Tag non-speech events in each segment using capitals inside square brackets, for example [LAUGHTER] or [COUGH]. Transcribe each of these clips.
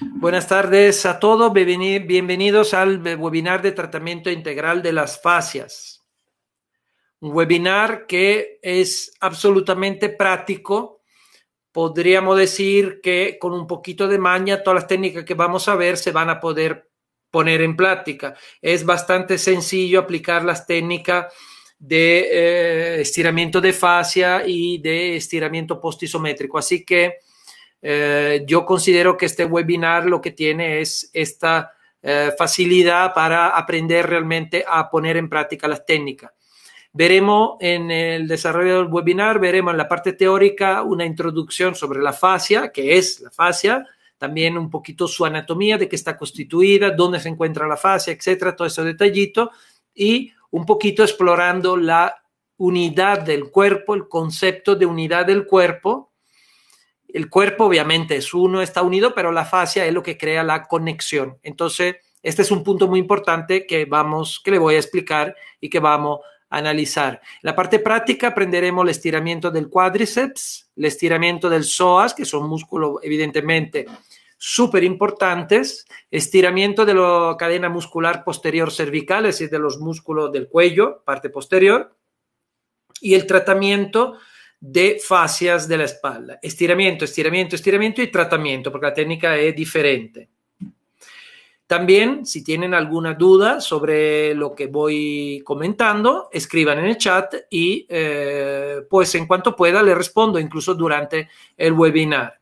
Buenas tardes a todos, bienvenidos al webinar de tratamiento integral de las fascias. Un webinar que es absolutamente práctico. Podríamos decir que con un poquito de maña, todas las técnicas que vamos a ver se van a poder poner en práctica. Es bastante sencillo aplicar las técnicas de eh, estiramiento de fascia y de estiramiento postisométrico. Así que eh, yo considero que este webinar lo que tiene es esta eh, facilidad para aprender realmente a poner en práctica las técnicas. Veremos en el desarrollo del webinar, veremos en la parte teórica una introducción sobre la fascia, que es la fascia, también un poquito su anatomía, de qué está constituida, dónde se encuentra la fascia, etcétera, todo ese detallito, y un poquito explorando la unidad del cuerpo, el concepto de unidad del cuerpo, el cuerpo obviamente es uno, está unido, pero la fascia es lo que crea la conexión. Entonces, este es un punto muy importante que vamos, que le voy a explicar y que vamos a analizar. la parte práctica aprenderemos el estiramiento del cuádriceps, el estiramiento del psoas, que son músculos evidentemente súper importantes, estiramiento de la cadena muscular posterior cervical, es decir, de los músculos del cuello, parte posterior, y el tratamiento de fascias de la espalda. Estiramiento, estiramiento, estiramiento y tratamiento, porque la técnica es diferente. También, si tienen alguna duda sobre lo que voy comentando, escriban en el chat y eh, pues en cuanto pueda le respondo incluso durante el webinar.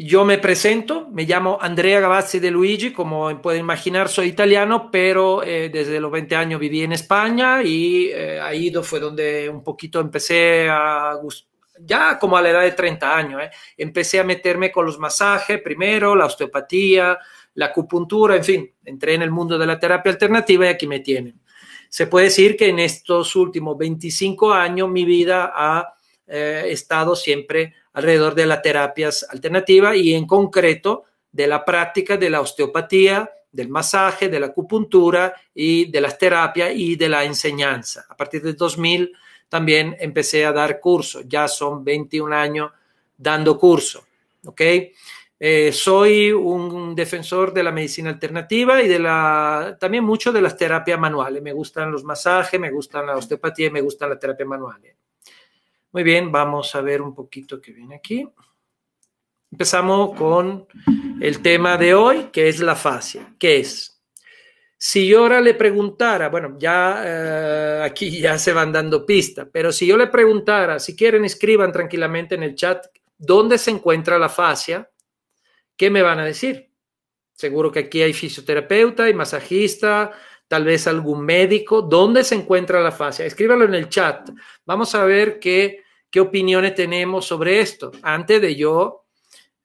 Yo me presento, me llamo Andrea Gavazzi de Luigi, como pueden imaginar soy italiano, pero eh, desde los 20 años viví en España y eh, ahí fue donde un poquito empecé a ya como a la edad de 30 años, eh. empecé a meterme con los masajes primero, la osteopatía, la acupuntura, en fin, entré en el mundo de la terapia alternativa y aquí me tienen. Se puede decir que en estos últimos 25 años mi vida ha estado siempre alrededor de las terapias alternativas y en concreto de la práctica de la osteopatía, del masaje, de la acupuntura y de las terapias y de la enseñanza. A partir de 2000 también empecé a dar curso, ya son 21 años dando curso, eh, soy un defensor de la medicina alternativa y de la, también mucho de las terapias manuales. Me gustan los masajes, me gustan la osteopatía y me gustan las terapias manuales. Muy bien, vamos a ver un poquito qué viene aquí. Empezamos con el tema de hoy, que es la fascia. ¿Qué es? Si yo ahora le preguntara, bueno, ya eh, aquí [LAUGHS] ya se van dando pista, pero si yo le preguntara, si quieren escriban tranquilamente en el chat dónde se encuentra la fascia, ¿qué me van a decir? Seguro que aquí hay fisioterapeuta y masajista tal vez algún médico. ¿Dónde se encuentra la fascia? Escríbalo en el chat. Vamos a ver qué, qué opiniones tenemos sobre esto. Antes de yo,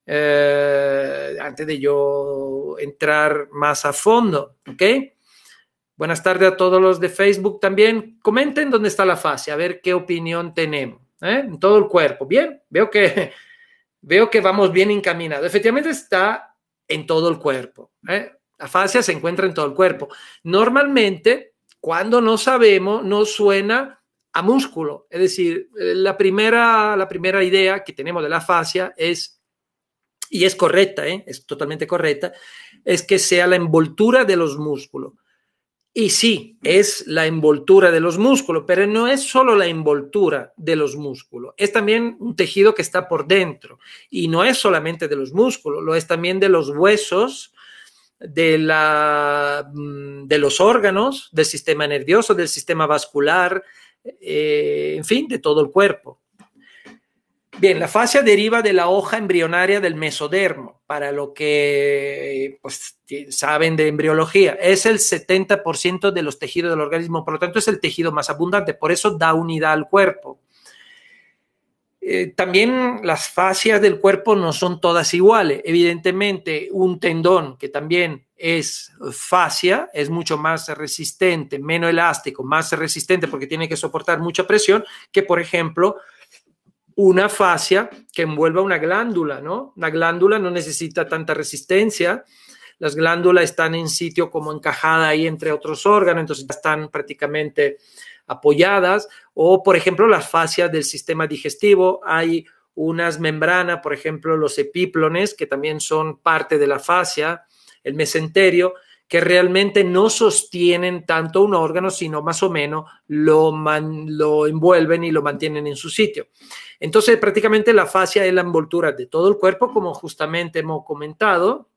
eh, antes de yo entrar más a fondo, ¿ok? Buenas tardes a todos los de Facebook también. Comenten dónde está la fascia, a ver qué opinión tenemos ¿eh? en todo el cuerpo. Bien, veo que veo que vamos bien encaminados. Efectivamente está en todo el cuerpo. ¿eh? La fascia se encuentra en todo el cuerpo. Normalmente, cuando no sabemos, no suena a músculo. Es decir, eh, la primera, la primera idea que tenemos de la fascia es, y es correcta, ¿eh? es totalmente correcta, es que sea la envoltura de los músculos. Y sí, es la envoltura de los músculos, pero no es solo la envoltura de los músculos, es también un tejido que está por dentro. Y no es solamente de los músculos, lo es también de los huesos, Mm, de, los órganos, del sistema nervioso, del sistema vascular, eh, en fin, de todo el cuerpo. Bien, la fascia deriva de la hoja embrionaria del mesodermo, para lo que pues, saben de embriología. Es el 70% de los tejidos del organismo, por lo tanto es el tejido más abundante, por eso da unidad al cuerpo. Eh, también las fascias del cuerpo no son todas iguales. Evidentemente, un tendón que también es fascia, es mucho más resistente, menos elástico, más resistente porque tiene que soportar mucha presión que, por ejemplo, una fascia que envuelva una glándula, ¿no? la glándula no necesita tanta resistencia. Las glándulas están en sitio como encajada ahí entre otros órganos, entonces están prácticamente apoyadas o, por ejemplo, las fascias del sistema digestivo. Hay unas membranas, por ejemplo, los epíplones, que también son parte de la fascia, el mesenterio, que realmente no sostienen tanto un órgano, sino más o menos lo, lo envuelven y lo mantienen en su sitio. Entonces, prácticamente la fascia es la envoltura de todo el cuerpo, como justamente hemos comentado,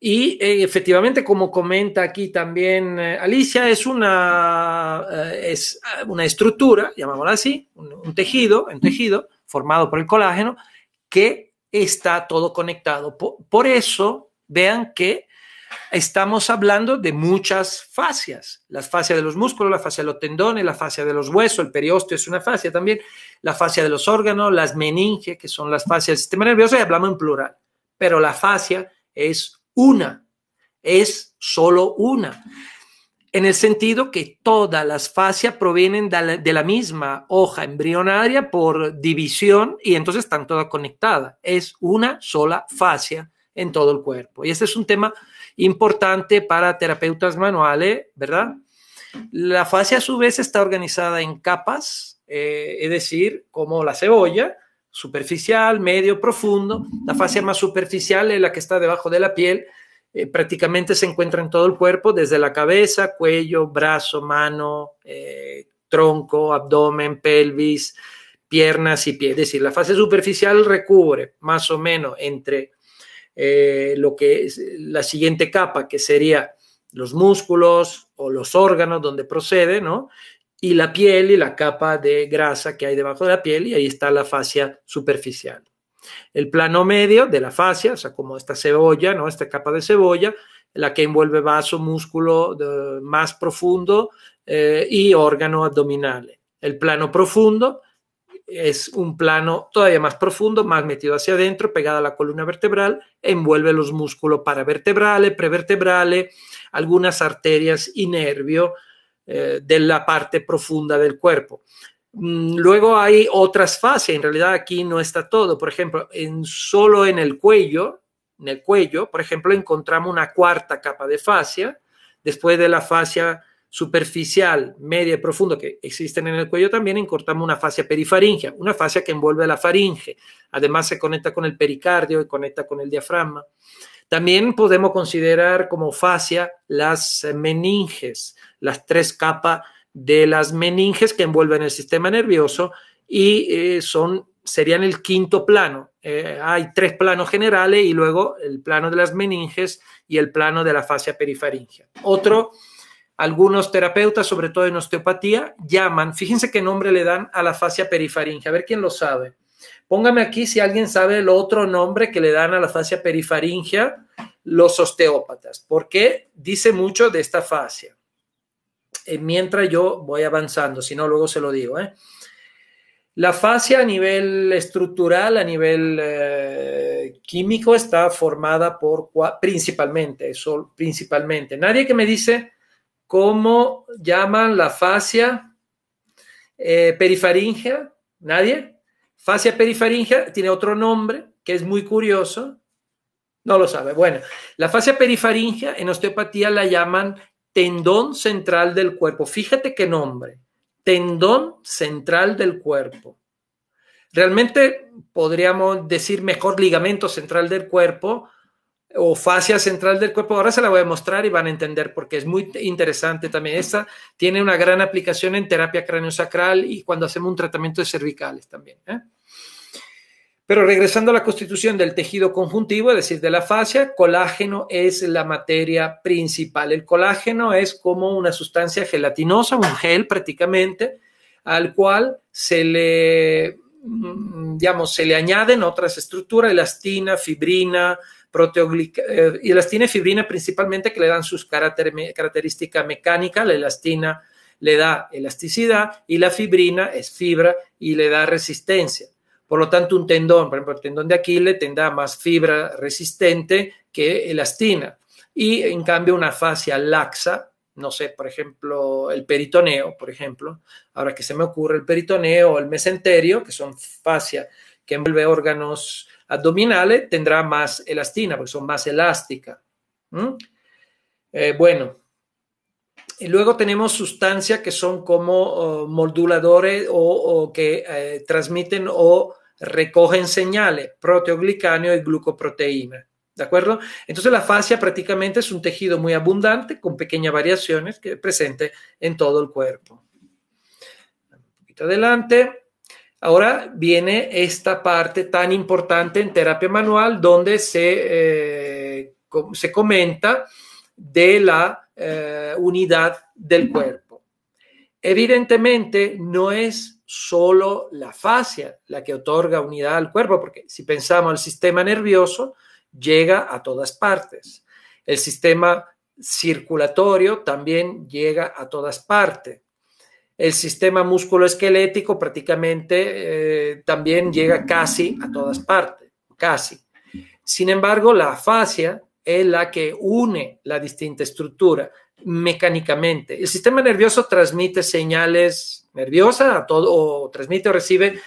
y eh, efectivamente, como comenta aquí también eh, Alicia, es una, eh, es una estructura, llamémosla así, un, tejido, un tejido formado por el colágeno que está todo conectado. Por, eso, vean que estamos hablando de muchas fascias. Las fascias de los músculos, la fascia de los tendones, la fascia de los huesos, el periósteo es una fascia también, la fascia de los órganos, las meninges, que son las fascias del sistema nervioso, y hablamos en plural. Pero la fascia es una, es solo una, en el sentido que todas las fascias provienen de la, misma hoja embrionaria por división y entonces están todas conectadas. Es una sola fascia en todo el cuerpo. Y este es un tema importante para terapeutas manuales, ¿verdad? La fascia a su vez está organizada en capas, eh, es decir, como la cebolla, superficial, medio, profundo. La fase más superficial es la que está debajo de la piel. Eh, prácticamente se encuentra en todo el cuerpo, desde la cabeza, cuello, brazo, mano, eh, tronco, abdomen, pelvis, piernas y pies. Es decir, la fase superficial recubre más o menos entre eh, lo que es la siguiente capa, que sería los músculos o los órganos donde procede, ¿no? y la piel y la capa de grasa que hay debajo de la piel y ahí está la fascia superficial. El plano medio de la fascia, o sea, como esta cebolla, ¿no? Esta capa de cebolla, la que envuelve vaso, músculo más profundo eh, y órgano abdominal. El plano profundo es un plano todavía más profundo, más metido hacia adentro, pegada a la columna vertebral, envuelve los músculos paravertebrales, prevertebrales, algunas arterias y nervio, eh, de la parte profunda del cuerpo. Mm, luego hay otras fases, en realidad aquí no está todo. Por ejemplo, en, solo en el cuello, en el cuello, por ejemplo, encontramos una cuarta capa de fascia, después de la fascia superficial, media y profunda que existen en el cuello, también encontramos una fascia perifaringia, una fascia que envuelve la faringe. Además se conecta con el pericardio y conecta con el diafragma. También podemos considerar como fascia las meninges, las tres capas de las meninges que envuelven el sistema nervioso y eh, son, serían el quinto plano. Eh, hay tres planos generales y luego el plano de las meninges y el plano de la fascia perifaringia. Otro, algunos terapeutas, sobre todo en osteopatía, llaman, fíjense qué nombre le dan a la fascia perifaringia, a ver quién lo sabe. Póngame aquí si alguien sabe el otro nombre que le dan a la fascia perifaringia, los osteópatas, porque dice mucho de esta fascia. Eh, mientras yo voy avanzando, si no, luego se lo digo. ¿eh? La fascia a nivel estructural, a nivel eh, químico, está formada por principalmente, principalmente. Nadie que me dice cómo llaman la fascia perifaringea, nadie. Fascia perifaringea tiene otro nombre que es muy curioso, no lo sabe. Bueno, la fascia perifaringea en osteopatía la llaman tendón central del cuerpo. Fíjate qué nombre, tendón central del cuerpo. Realmente podríamos decir mejor ligamento central del cuerpo o fascia central del cuerpo. Ahora se la voy a mostrar y van a entender porque es muy interesante también. Esta tiene una gran aplicación en terapia sacral y cuando hacemos un tratamiento de cervicales también. ¿eh? Pero regresando a la constitución del tejido conjuntivo, es decir, de la fascia, colágeno es la materia principal. El colágeno es como una sustancia gelatinosa, un gel prácticamente, al cual se le, mm, digamos, se le añaden otras estructuras, elastina, fibrina, proteoglic... y eh, elastina y fibrina principalmente que le dan sus características mecánicas, la elastina le da elasticidad y la fibrina es fibra y le da resistencia. Por lo tanto, un tendón, por ejemplo, el tendón de Aquiles tendrá más fibra resistente que elastina. Y en cambio, una fascia laxa, no sé, por ejemplo, el peritoneo, por ejemplo, ahora que se me ocurre el peritoneo o el mesenterio, que son fascia que envuelven órganos abdominales, tendrá más elastina, porque son más elásticas. Eh, bueno, y luego tenemos sustancias que son como oh, moduladores o, que eh, transmiten o recogen señales, proteoglicano y glucoproteína. ¿De acuerdo? Entonces la fascia prácticamente es un tejido muy abundante con pequeñas variaciones que es presente en todo el cuerpo. Un poquito adelante. Ahora viene esta parte tan importante en terapia manual donde se, eh, se comenta de la eh, unidad del cuerpo. Evidentemente no es solo la fascia la que otorga unidad al cuerpo, porque si pensamos el sistema nervioso, llega a todas partes. El sistema circulatorio también llega a todas partes. El sistema musculoesquelético prácticamente eh, también llega casi a todas partes, casi. Sin embargo, la fascia es la que une la distinta estructura mecánicamente. El sistema nervioso transmite señales nerviosas a todo, o transmite o recibe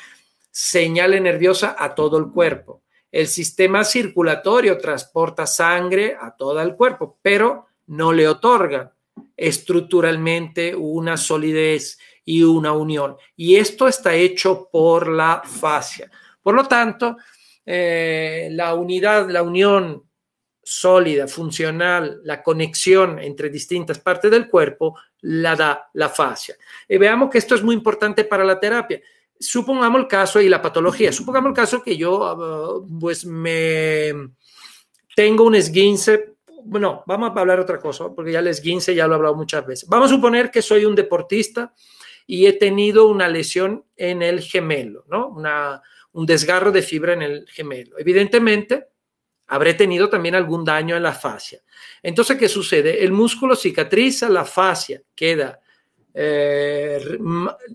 señales nerviosas a todo el cuerpo. El sistema circulatorio transporta sangre a todo el cuerpo, pero no le otorga estructuralmente una solidez y una unión. Y esto está hecho por la fascia. Por lo tanto, eh, la unidad, la unión sólida, funcional, la conexión entre distintas partes del cuerpo, la da la fascia. Y eh, veamos que esto es muy importante para la terapia. Supongamos el caso y la patología. Supongamos el caso que yo, ah, pues, me tengo un esguince. Bueno, vamos a hablar otra cosa, porque ya el esguince ya lo he hablado muchas veces. Vamos a suponer que soy un deportista y he tenido una lesión en el gemelo, ¿no? un desgarro de fibra en el gemelo. Evidentemente, Habré tenido también algún daño en la fascia. Entonces, ¿qué sucede? El músculo cicatriza, la fascia queda, eh,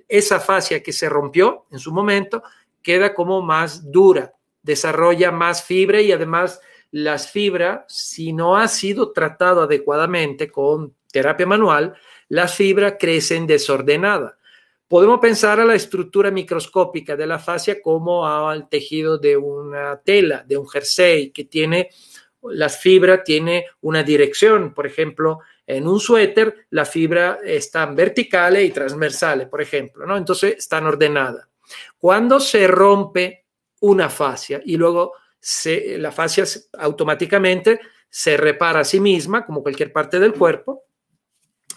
esa fascia que se rompió en su momento, queda como más dura, desarrolla más fibra y además las fibras, si no ha sido tratado adecuadamente con terapia manual, las fibras crecen desordenadas. Podemos pensar a la estructura microscópica de la fascia como al tejido de una tela, de un jersey, que tiene, las fibras tiene una dirección. Por ejemplo, en un suéter las fibras están verticales y transversales, por ejemplo, ¿no? Entonces están ordenadas. Cuando se rompe una fascia y luego se, la fascia automáticamente se repara a sí misma, como cualquier parte del cuerpo,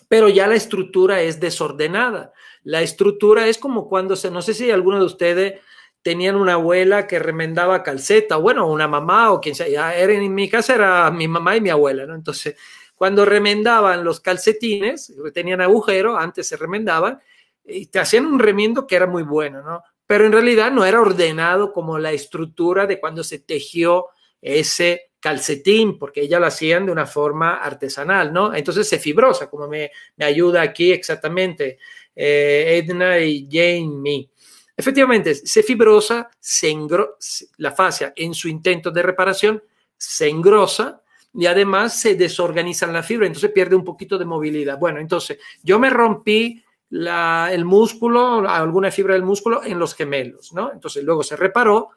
pero ya la estructura es desordenada. La estructura es como cuando se, no sé si alguno de ustedes tenían una abuela que remendaba calceta, bueno, una mamá o quien sea, era, en mi casa era mi mamá y mi abuela, ¿no? Entonces, cuando remendaban los calcetines, tenían agujero, antes se remendaban, y te hacían un remiendo que era muy bueno, ¿no? Pero en realidad no era ordenado como la estructura de cuando se tejió ese calcetín, porque ella lo hacían de una forma artesanal, ¿no? Entonces se fibrosa, como me, me ayuda aquí exactamente eh, Edna y jane me Efectivamente, se fibrosa, se engrosa, la fascia en su intento de reparación se engrosa y además se desorganiza la fibra, entonces pierde un poquito de movilidad. Bueno, entonces yo me rompí el músculo, alguna fibra del músculo en los gemelos, ¿no? Entonces luego se reparó,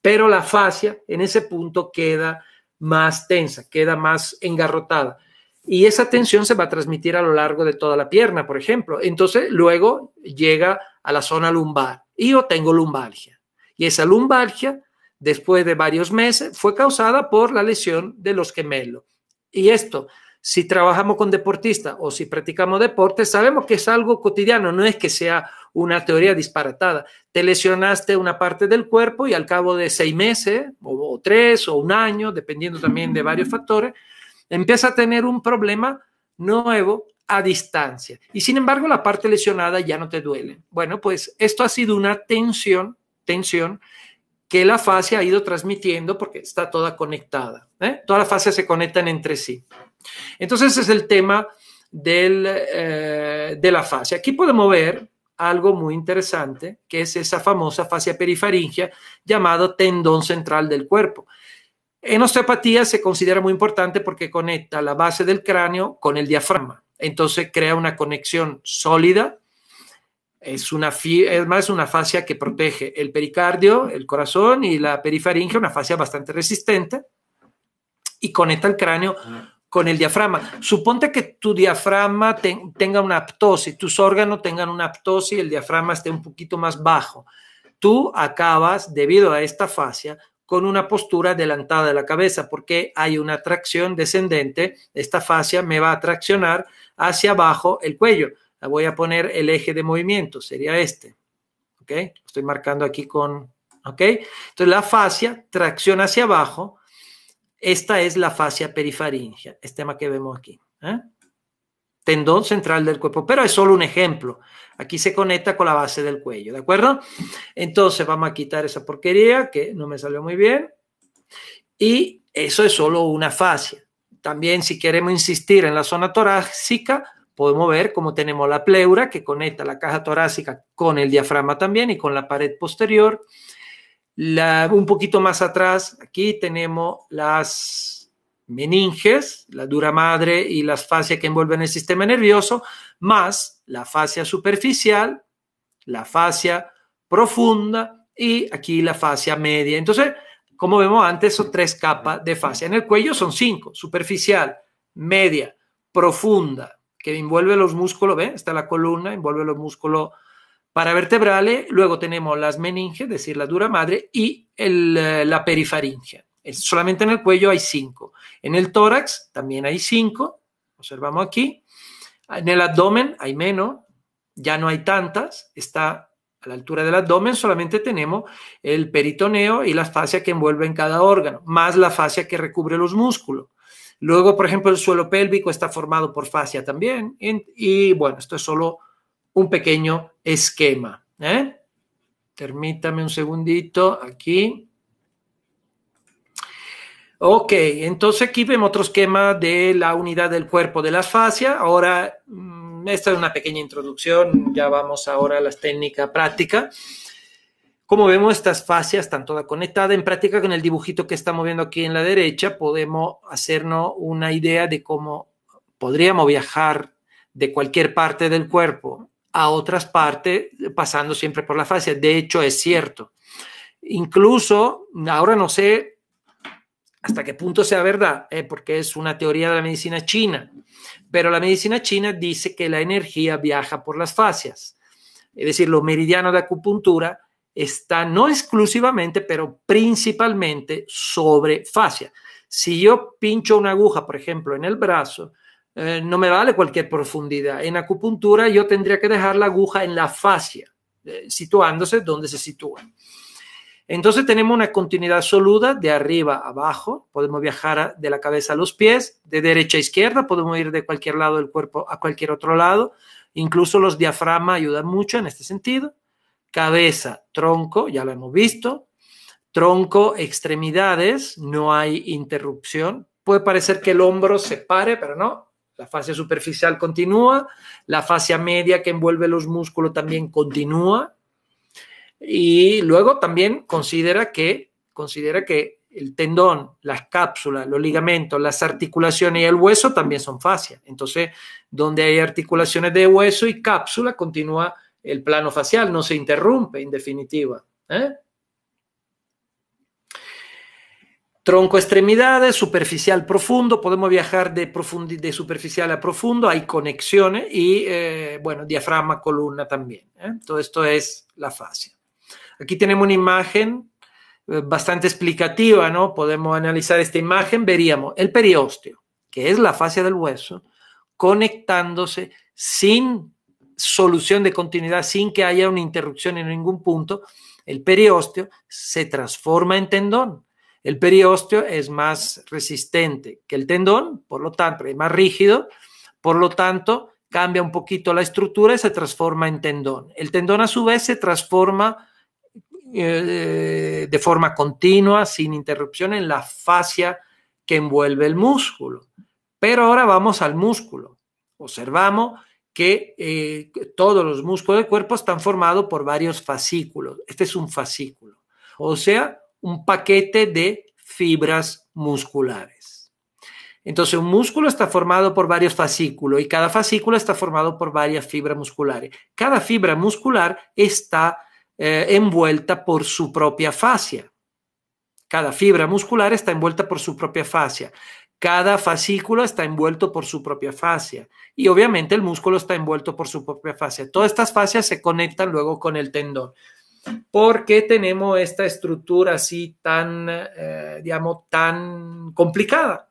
pero la fascia en ese punto queda más tensa, queda más engarrotada y esa tensión se va a transmitir a lo largo de toda la pierna, por ejemplo. Entonces, luego llega a la zona lumbar y yo tengo lumbalgia. Y esa lumbalgia, después de varios meses, fue causada por la lesión de los gemelos. Y esto, si trabajamos con deportistas o si practicamos deportes, sabemos que es algo cotidiano, no es que sea una teoría disparatada. Te lesionaste una parte del cuerpo y al cabo de seis meses, o tres, o un año, dependiendo también de varios factores, empieza a tener un problema nuevo a distancia. Y sin embargo, la parte lesionada ya no te duele. Bueno, pues esto ha sido una tensión, tensión que la fase ha ido transmitiendo porque está toda conectada. ¿eh? Todas las fases se conectan entre sí. Entonces, es el tema del, eh, de la fase. Aquí podemos ver algo muy interesante, que es esa famosa fascia perifaringia llamado tendón central del cuerpo. En osteopatía se considera muy importante porque conecta la base del cráneo con el diafragma. Entonces crea una conexión sólida. Es, una, es una fascia que protege el pericardio, el corazón y la perifaringe, una fascia bastante resistente y conecta el cráneo con el diafragma. Suponte que tu diafragma tenga una aptosis, tus órganos tengan una aptosis y el diafragma esté un poquito más bajo. Tú acabas, debido a esta fascia, con una postura adelantada de la cabeza porque hay una tracción descendente. Esta fascia me va a traccionar hacia abajo el cuello. La voy a poner el eje de movimiento, sería este. ¿Ok? Estoy marcando aquí con... ¿Ok? Entonces la fascia tracción hacia abajo. Esta es la fascia perifaringia, este tema que vemos aquí. ¿eh? tendón central del cuerpo, pero es solo un ejemplo. Aquí se conecta con la base del cuello, ¿de acuerdo? Entonces vamos a quitar esa porquería que no me salió muy bien. Y eso es solo una fascia. También si queremos insistir en la zona torácica, podemos ver cómo tenemos la pleura que conecta la caja torácica con el diafragma también y con la pared posterior. un poquito más atrás, aquí tenemos las meninges, la dura madre y las fascias que envuelven el sistema nervioso, más la fascia superficial, la fascia profunda y aquí la fascia media. Entonces, como vemos antes, son tres capas de fascia. En el cuello son cinco, superficial, media, profunda, que envuelve los músculos, ¿ven? Está la columna, envuelve los músculos paravertebrales, luego tenemos las meninges, es decir, la dura madre, y eh, la perifaringe. Solamente en el cuello hay cinco. En el tórax también hay cinco, observamos aquí. En el abdomen hay menos, ya no hay tantas, está a la altura del abdomen, solamente tenemos el peritoneo y la fascia que envuelve en cada órgano, más la fascia que recubre los músculos. Luego, por ejemplo, el suelo pélvico está formado por fascia también. Y, bueno, esto es solo un pequeño esquema. ¿eh? Permítame un segundito aquí. Ok, entonces aquí vemos otro esquema de la unidad del cuerpo de las fascias. Ahora, mm, esta es una pequeña introducción, ya vamos ahora a las técnicas prácticas. Como vemos, estas fascias están todas conectadas. En práctica, con el dibujito que estamos viendo aquí en la derecha, podemos hacernos una idea de cómo podríamos viajar de cualquier parte del cuerpo a otras partes, pasando siempre por la fascia. De hecho, es cierto. Incluso, ahora no sé hasta qué punto sea verdad, eh, porque es una teoría de la medicina china, pero la medicina china dice que la energía viaja por las fascias, es decir, los meridianos de acupuntura están no exclusivamente, pero principalmente sobre fascia. Si yo pincho una aguja, por ejemplo, en el brazo, eh, no me vale cualquier profundidad. En acupuntura yo tendría que dejar la aguja en la fascia, eh, situándose donde se sitúa. Entonces tenemos una continuidad absoluta de arriba a abajo, podemos viajar de la cabeza a los pies, de derecha a izquierda, podemos ir de cualquier lado del cuerpo a cualquier otro lado, incluso los diafragmas ayudan mucho en este sentido. Cabeza, tronco, ya lo hemos visto, tronco, extremidades, no hay interrupción. Puede parecer que el hombro se pare, pero no, la fascia superficial continúa, la fascia media que envuelve los músculos también continúa, y luego también considera que, considera que el tendón, las cápsulas, los ligamentos, las articulaciones y el hueso también son fascias. Entonces, donde hay articulaciones de hueso y cápsula, continúa el plano facial, no se interrumpe en definitiva. ¿eh? Tronco extremidades, superficial profundo, podemos viajar de, superficial a profundo, hay conexiones y, eh, bueno, diafragma, columna también. ¿eh? Todo esto es la fascia. Aquí tenemos una imagen eh, bastante explicativa, ¿no? Podemos analizar esta imagen, veríamos el periósteo, que es la fascia del hueso, conectándose sin solución de continuidad, sin que haya una interrupción en ningún punto, el periósteo se transforma en tendón. El periósteo es más resistente que el tendón, por lo tanto, es más rígido, por lo tanto, cambia un poquito la estructura y se transforma en tendón. El tendón a su vez se transforma eh, de forma continua, sin interrupción, en la fascia que envuelve el músculo. Pero ahora vamos al músculo. Observamos que eh, todos los músculos del cuerpo están formados por varios fascículos. Este es un fascículo, o sea, un paquete de fibras musculares. Entonces, un músculo está formado por varios fascículos y cada fascículo está formado por varias fibras musculares. Cada fibra muscular está eh, envuelta por su propia fascia. Cada fibra muscular está envuelta por su propia fascia. Cada fascículo está envuelto por su propia fascia y obviamente el músculo está envuelto por su propia fascia. Todas estas fascias se conectan luego con el tendón. ¿Por qué tenemos esta estructura así tan, eh, digamos, tan complicada?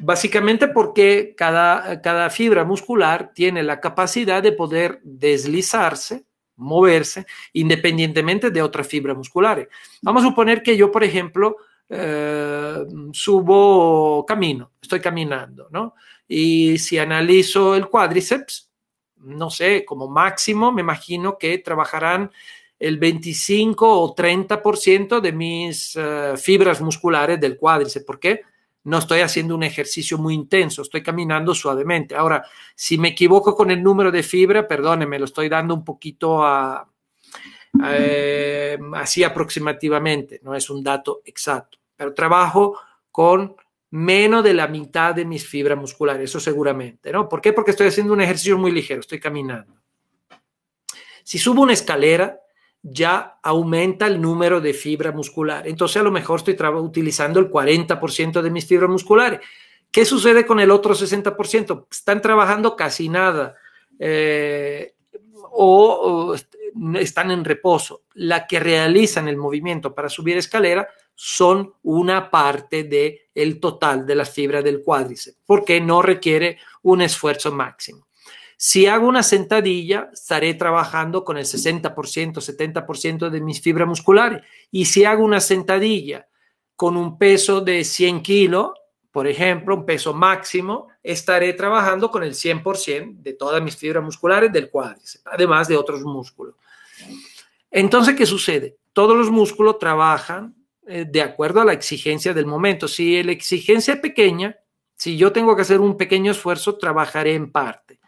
Básicamente porque cada, cada fibra muscular tiene la capacidad de poder deslizarse moverse independientemente de otras fibras musculares. Vamos a suponer que yo, por ejemplo, eh, subo camino, estoy caminando, ¿no? Y si analizo el cuádriceps, no sé, como máximo me imagino que trabajarán el 25 o 30% de mis eh, fibras musculares del cuádriceps. ¿Por qué? no estoy haciendo un ejercicio muy intenso, estoy caminando suavemente. Ahora, si me equivoco con el número de fibra, perdónenme, lo estoy dando un poquito a, em, así aproximativamente, no es un dato exacto, pero trabajo con menos de la mitad de mis fibras musculares, eso seguramente, ¿no? ¿Por qué? Porque estoy haciendo un ejercicio muy ligero, estoy caminando. Si subo una escalera, ya aumenta el número de fibra muscular. Entonces a lo mejor estoy utilizando el 40% de mis fibras musculares. ¿Qué sucede con el otro 60%? Están trabajando casi nada eh, o, están en reposo. La que realizan el movimiento para subir escalera son una parte del el total de las fibras del cuádriceps, porque no requiere un esfuerzo máximo. Si hago una sentadilla, estaré trabajando con el 60%, 70% de mis fibras musculares. Y si hago una sentadilla con un peso de 100 kilos, por ejemplo, un peso máximo, estaré trabajando con el 100% de todas mis fibras musculares del cuádriceps, además de otros músculos. Entonces, ¿qué sucede? Todos los músculos trabajan eh, de acuerdo a la exigencia del momento. Si la exigencia es pequeña, si yo tengo que hacer un pequeño esfuerzo, trabajaré en parte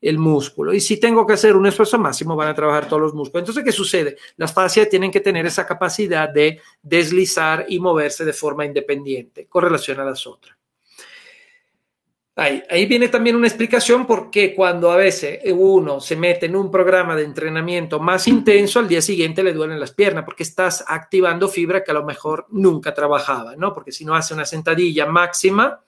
el músculo. Y si tengo que hacer un esfuerzo máximo, van a trabajar todos los músculos. Entonces, ¿qué sucede? Las fascias tienen que tener esa capacidad de deslizar y moverse de forma independiente con relación a las otras. Ahí, ahí viene también una explicación por qué cuando a veces uno se mete en un programa de entrenamiento más intenso, al día siguiente le duelen las piernas, porque estás activando fibra que a lo mejor nunca trabajaba, ¿no? Porque si no hace una sentadilla máxima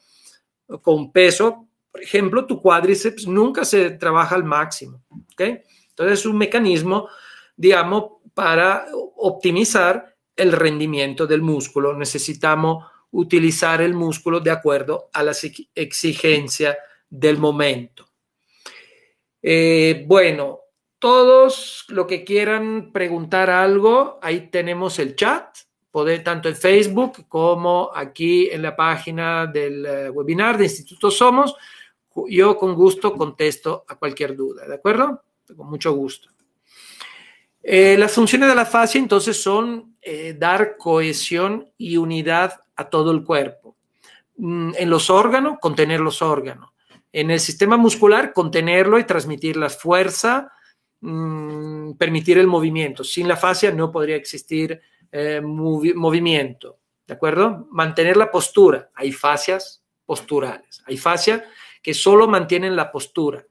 con peso, por ejemplo, tu cuádriceps nunca se trabaja al máximo. ¿okay? Entonces es un mecanismo, digamos, para optimizar el rendimiento del músculo. Necesitamos utilizar el músculo de acuerdo a la exigencia del momento. Eh, bueno, todos los que quieran preguntar algo, ahí tenemos el chat, poder tanto en Facebook como aquí en la página del eh, webinar de Instituto Somos yo con gusto contesto a cualquier duda, ¿de acuerdo? Con mucho gusto. Eh, las funciones de la fascia entonces son eh, dar cohesión y unidad a todo el cuerpo. Mm, en los órganos, contener los órganos. En el sistema muscular, contenerlo y transmitir la fuerza, mm, permitir el movimiento. Sin la fascia no podría existir eh, movimiento. ¿De acuerdo? Mantener la postura. Hay fascias posturales. Hay fascia que solo mantienen la postura.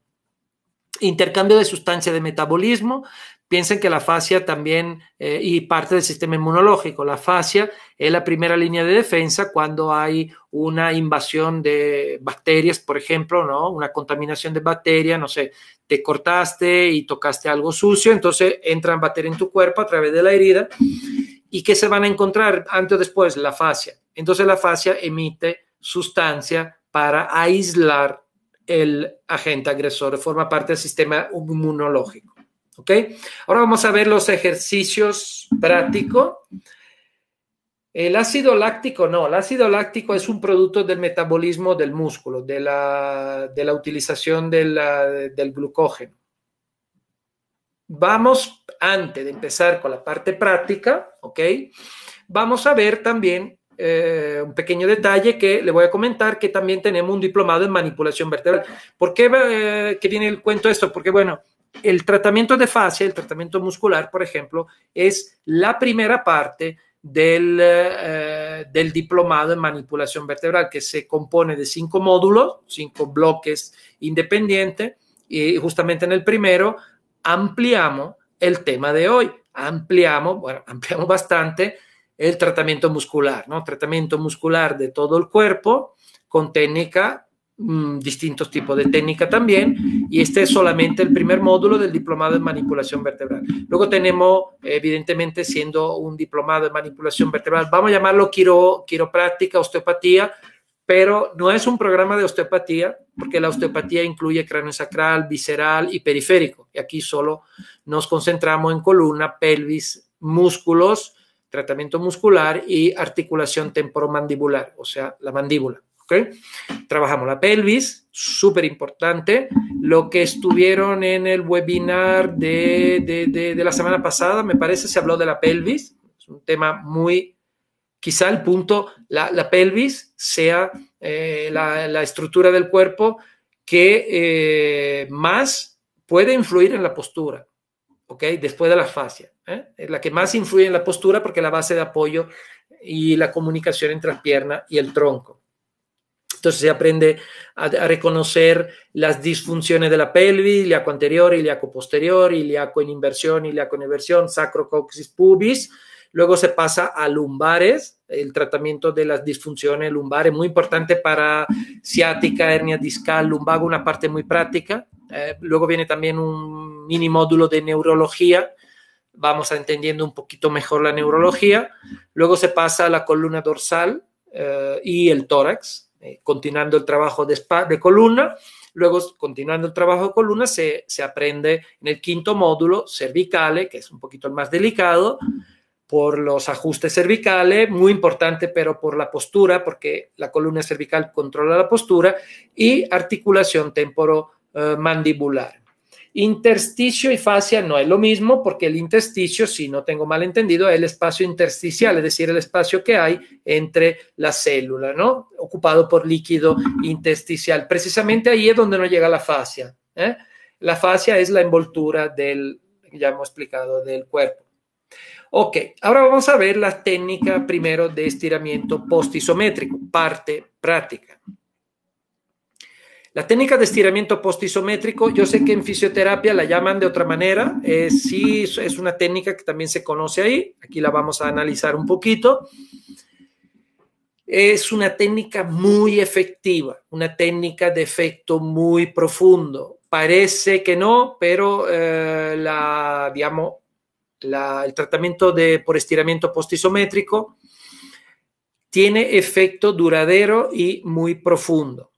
Intercambio de sustancia de metabolismo. Piensen que la fascia también eh, y parte del sistema inmunológico. La fascia es la primera línea de defensa cuando hay una invasión de bacterias, por ejemplo, ¿no? Una contaminación de bacteria, no sé, te cortaste y tocaste algo sucio, entonces entran bacterias en tu cuerpo a través de la herida. ¿Y qué se van a encontrar antes o después? La fascia. Entonces la fascia emite sustancia para aislar el agente agresor, forma parte del sistema inmunológico. ¿Ok? Ahora vamos a ver los ejercicios prácticos. El ácido láctico, no, el ácido láctico es un producto del metabolismo del músculo, de la, utilización del glucógeno. Vamos, antes de empezar con la parte práctica, ¿ok? Vamos a ver también eh, un pequeño detalle que le voy a comentar, que también tenemos un diplomado en manipulación vertebral. ¿Por qué, eh, viene el cuento esto? Porque, bueno, el tratamiento de fascia, el tratamiento muscular, por ejemplo, es la primera parte del, eh, del diplomado en manipulación vertebral, que se compone de cinco módulos, cinco bloques independientes, y justamente en el primero ampliamos el tema de hoy. Ampliamos, bueno, ampliamos bastante el tratamiento muscular, ¿no? Tratamiento muscular de todo el cuerpo con técnica, mm, distintos tipos de técnica también, y este es solamente el primer módulo del diplomado en manipulación vertebral. Luego tenemos, evidentemente, siendo un diplomado en manipulación vertebral, vamos a llamarlo quiro, quiropráctica, osteopatía, pero no es un programa de osteopatía, porque la osteopatía incluye cráneo sacral, visceral y periférico. Y aquí solo nos concentramos en columna, pelvis, músculos tratamiento muscular y articulación temporomandibular, o sea, la mandíbula. ¿okay? Trabajamos la pelvis, súper importante. Lo que estuvieron en el webinar de, la semana pasada, me parece, se habló de la pelvis. Es un tema muy quizá el punto, la, pelvis sea eh, la, estructura del cuerpo que eh, más puede influir en la postura. Después de la fascia. ¿eh? Es la que más influye en la postura porque es la base de apoyo y la comunicación entre la pierna y el tronco. Entonces se aprende a, reconocer las disfunciones de la pelvis, iliaco anterior, iliaco posterior, iliaco en inversión, iliaco en inversión, sacrocoxis pubis. Luego se pasa a lumbares, el tratamiento de las disfunciones lumbares, muy importante para ciática, hernia discal, lumbago, una parte muy práctica. Eh, luego viene también un mini módulo de neurología, vamos a entendiendo un poquito mejor la neurología. Luego se pasa a la columna dorsal eh, y el tórax, eh, continuando el trabajo de, de columna. Luego, continuando el trabajo de columna, se, aprende en el quinto módulo cervicale, que es un poquito el más delicado por los ajustes cervicales, muy importante, pero por la postura, porque la columna cervical controla la postura, y articulación temporomandibular. Eh, intersticio y fascia no es lo mismo, porque el intersticio, si no tengo mal entendido, es el espacio intersticial, es decir, el espacio que hay entre las células, ¿no? Ocupado por líquido intersticial. Precisamente ahí es donde no llega la fascia. ¿eh? La fascia es la envoltura del, ya hemos explicado, del cuerpo. Ok, ahora vamos a ver la técnica primero de estiramiento postisométrico, parte práctica. La técnica de estiramiento postisométrico, yo sé que en fisioterapia la llaman de otra manera, sí es una técnica que también se conoce ahí, aquí la vamos a analizar un poquito. Es una técnica muy efectiva, una técnica de efecto muy profundo. Parece que no, pero eh, la, digamos, el tratamiento de, por estiramiento postisométrico tiene efecto duradero y muy profundo.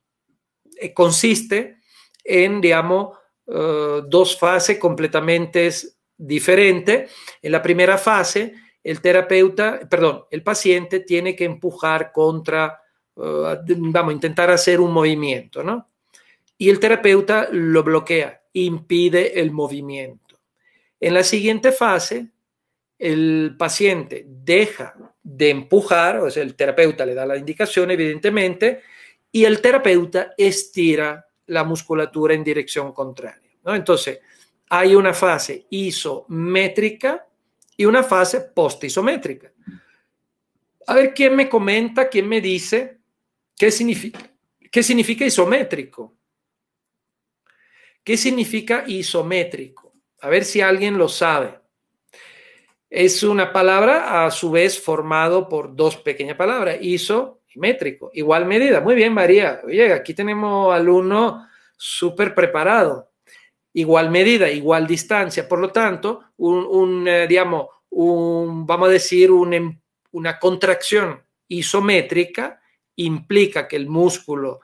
Eh, consiste en, digamos, eh, dos fases completamente diferentes. En la primera fase, el terapeuta, perdón, el paciente tiene que empujar contra, eh, vamos, intentar hacer un movimiento, ¿no? Y el terapeuta lo bloquea, impide el movimiento. En la siguiente fase, el paciente deja de empujar, o sea, el terapeuta le da la indicación, evidentemente, y el terapeuta estira la musculatura en dirección contraria. Entonces, hay una fase isométrica y una fase postisométrica. A ver quién me comenta, quién me dice qué significa, qué significa isométrico. ¿Qué significa isométrico? A ver si alguien lo sabe. Es una palabra a su vez formado por dos pequeñas palabras, isométrico, Igual medida. Muy bien, María. Oye, aquí tenemos alumno súper preparado. Igual medida, igual distancia. Por lo tanto, un, eh, digamos, un, vamos a decir, em, una contracción isométrica implica que el músculo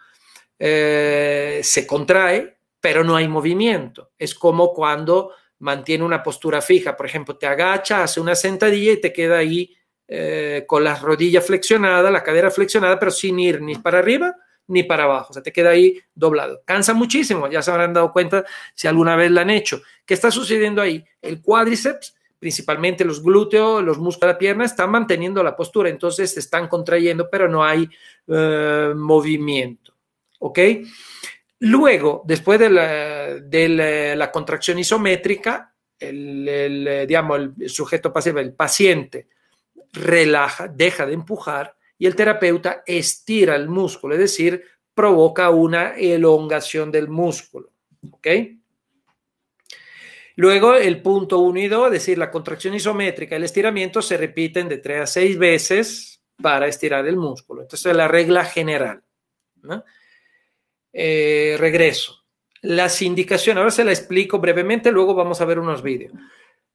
eh, se contrae, pero no hay movimiento. Es como cuando mantiene una postura fija. Por ejemplo, te agacha, hace una sentadilla y te queda ahí eh, con las rodillas flexionadas, la cadera flexionada, pero sin ir ni para arriba ni para abajo. O sea, te queda ahí doblado. Cansa muchísimo, ya se habrán dado cuenta si alguna vez la han hecho. ¿Qué está sucediendo ahí? El cuádriceps, principalmente los glúteos, los músculos de la pierna, están manteniendo la postura, entonces se están contrayendo, pero no hay eh, movimiento. ¿Ok? Luego, después de la, contracción isométrica, eh, el, el sujeto pasivo, el paciente, relaja, deja de empujar y el terapeuta estira el músculo, es decir, provoca una elongación del músculo. Luego el punto 1 y 2, es decir, la contracción isométrica y el estiramiento se repiten de 3 a 6 veces para estirar el músculo. Entonces, es la regla general. ¿no? Eh, regreso. Las indicaciones, ahora se la explico brevemente, luego vamos a ver unos vídeos.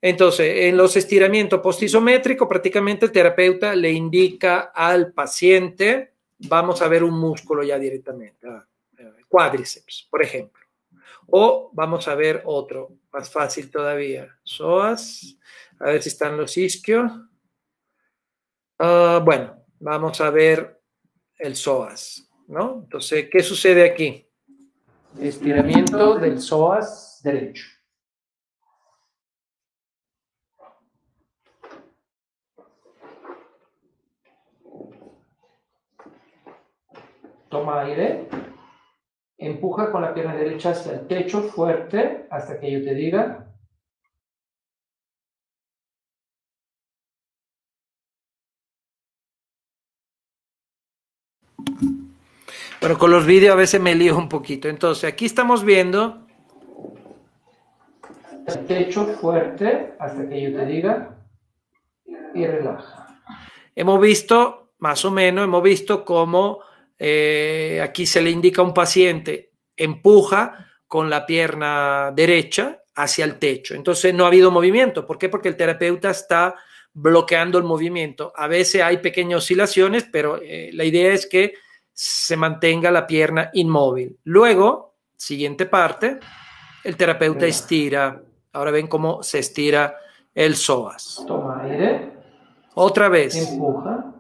Entonces, en los estiramientos postisométricos, prácticamente el terapeuta le indica al paciente, vamos a ver un músculo ya directamente, ah, eh, cuádriceps, por ejemplo. O vamos a ver otro, más fácil todavía, psoas, a ver si están los isquios. Ah, bueno, vamos a ver el psoas. ¿no? Entonces, ¿qué sucede aquí? Estiramiento del psoas derecho. Toma aire. Empuja con la pierna derecha hacia el techo fuerte hasta que yo te diga pero con los vídeos a veces me lío un poquito. Entonces, aquí estamos viendo. El techo fuerte hasta que yo te diga y relaja. Hemos visto, más o menos, hemos visto cómo eh, aquí se le indica a un paciente, empuja con la pierna derecha hacia el techo. Entonces no ha habido movimiento. ¿Por qué? Porque el terapeuta está bloqueando el movimiento. A veces hay pequeñas oscilaciones, pero eh, la idea es que se mantenga la pierna inmóvil. Luego, siguiente parte, el terapeuta estira. Ahora ven cómo se estira el psoas. aire. Otra vez. Empuja.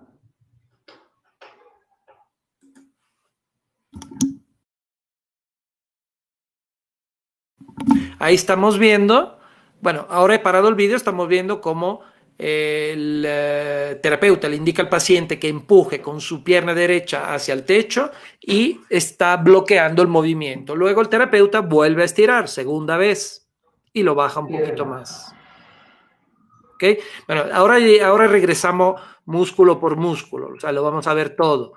Ahí estamos viendo, bueno, ahora he parado el vídeo, estamos viendo cómo el eh, terapeuta le indica al paciente que empuje con su pierna derecha hacia el techo y está bloqueando el movimiento. Luego el terapeuta vuelve a estirar, segunda vez, y lo baja un poquito más. ¿Okay? Bueno, ahora, ahora regresamos músculo por músculo, o sea, lo vamos a ver todo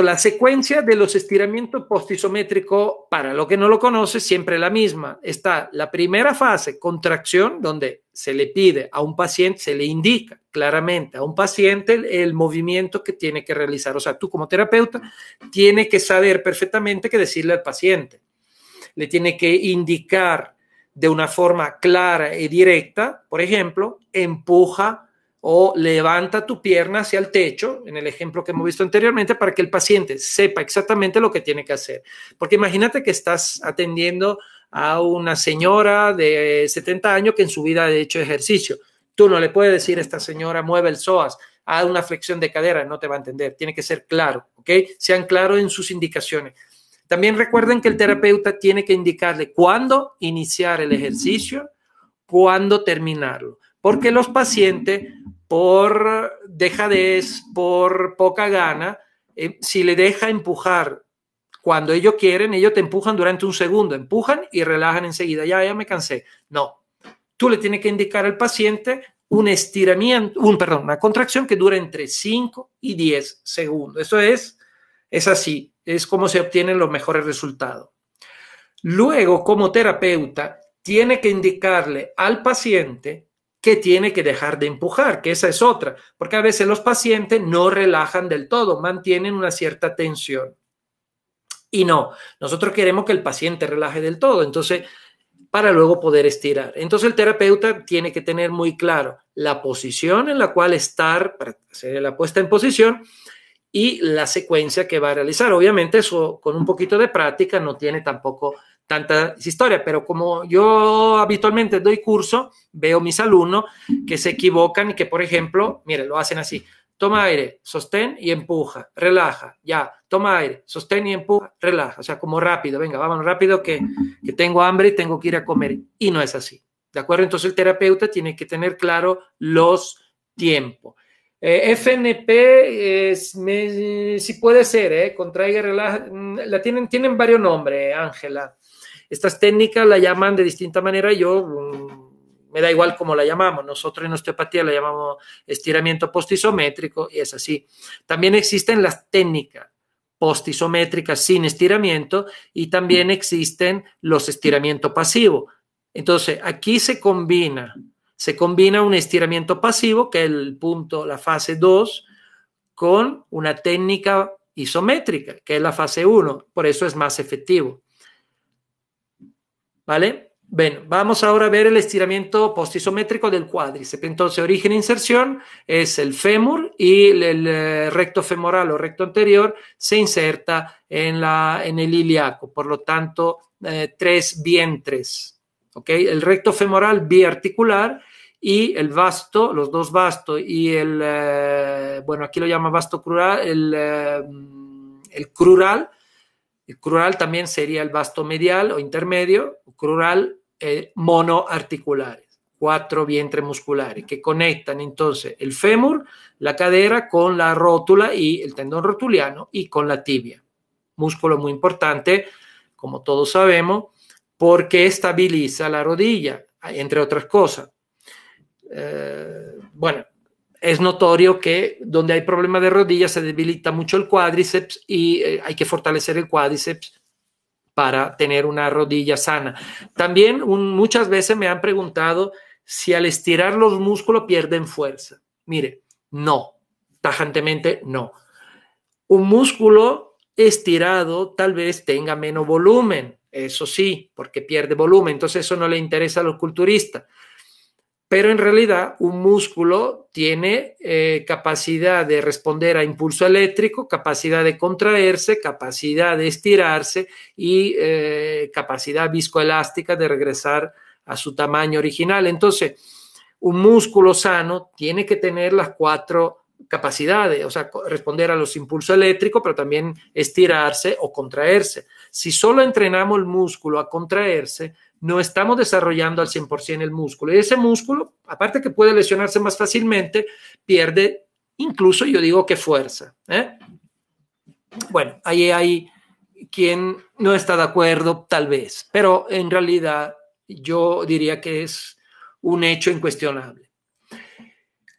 la secuencia de los estiramientos postisométricos, para lo que no lo conoce, siempre la misma. Está la primera fase, contracción, donde se le pide a un paciente, se le indica claramente a un paciente el, movimiento que tiene que realizar. O sea, tú como terapeuta tiene que saber perfectamente qué decirle al paciente. Le tiene que indicar de una forma clara y directa, por ejemplo, empuja o levanta tu pierna hacia el techo, en el ejemplo que hemos visto anteriormente, para que el paciente sepa exactamente lo que tiene que hacer. Porque imagínate que estás atendiendo a una señora de 70 años que en su vida ha hecho ejercicio. Tú no le puedes decir a esta señora, mueve el psoas, haz una flexión de cadera, no te va a entender. Tiene que ser claro, ¿ok? Sean claros en sus indicaciones. También recuerden que el terapeuta tiene que indicarle cuándo iniciar el ejercicio, cuándo terminarlo, porque los pacientes por dejadez, por poca gana, eh, si le deja empujar cuando ellos quieren, ellos te empujan durante un segundo, empujan y relajan enseguida, ya, ya me cansé. No, tú le tienes que indicar al paciente un estiramiento, un, perdón, una contracción que dura entre 5 y 10 segundos. Eso es, es así, es como se obtienen los mejores resultados. Luego, como terapeuta, tiene que indicarle al paciente que tiene que dejar de empujar, que esa es otra, porque a veces los pacientes no relajan del todo, mantienen una cierta tensión. Y no, nosotros queremos que el paciente relaje del todo, entonces, para luego poder estirar. Entonces el terapeuta tiene que tener muy claro la posición en la cual estar, para hacer la puesta en posición, y la secuencia que va a realizar. Obviamente eso con un poquito de práctica no tiene tampoco tanta historia, pero como yo habitualmente doy curso, veo mis alumnos que se equivocan y que, por ejemplo, mire, lo hacen así. Toma aire, sostén y empuja, relaja, ya, toma aire, sostén y empuja, relaja, o sea, como rápido, venga, vamos rápido que tengo hambre y tengo que ir a comer. Y no es así, ¿de acuerdo? Entonces el terapeuta tiene que tener claro los tiempos. Eh, FNP, eh, si puede ser, eh, contraiga, relaja, mm, la tienen, tienen varios nombres, Ángela. Estas técnicas la llaman de distinta manera, yo mm, me da igual cómo la llamamos, nosotros en osteopatía la llamamos estiramiento postisométrico y es así. También existen las técnicas postisométricas sin estiramiento y también existen los estiramientos pasivos. Entonces, aquí se combina se combina un estiramiento pasivo, que es el punto, la fase 2, con una técnica isométrica, que es la fase 1, por eso es más efectivo. ¿Vale? Bueno, vamos ahora a ver el estiramiento postisométrico del cuádriceps. Entonces, origen e inserción es el fémur y el, eh, recto femoral o recto anterior se inserta en, la, en el ilíaco. Por lo tanto, eh, tres vientres. ¿ok? El recto femoral biarticular y el vasto, los dos vastos y el, eh, bueno, aquí lo llama vasto crural, el, eh, el crural, el crural también sería el vasto medial o intermedio, crural eh, monoarticulares, cuatro vientres musculares que conectan entonces el fémur, la cadera con la rótula y el tendón rotuliano y con la tibia. Músculo muy importante, como todos sabemos, porque estabiliza la rodilla, entre otras cosas eh, bueno, es notorio que donde hay problema de rodillas se debilita mucho el cuádriceps y eh, hay que fortalecer el cuádriceps para tener una rodilla sana. También muchas veces me han preguntado si al estirar los músculos pierden fuerza. Mire, no, tajantemente no. Un músculo estirado tal vez tenga menos volumen, eso sí, porque pierde volumen, entonces eso no le interesa a los culturistas pero en realidad un músculo tiene eh, capacidad de responder a impulso eléctrico, capacidad de contraerse, capacidad de estirarse y eh, capacidad viscoelástica de regresar a su tamaño original. Entonces, un músculo sano tiene que tener las cuatro capacidades, o sea, responder a los impulsos eléctricos, pero también estirarse o contraerse. Si solo entrenamos el músculo a contraerse, no estamos desarrollando al 100% el músculo. Y ese músculo, aparte que puede lesionarse más fácilmente, pierde incluso, yo digo que fuerza. ¿eh? Bueno, ahí hay quien no está de acuerdo, tal vez, pero en realidad yo diría que es un hecho incuestionable.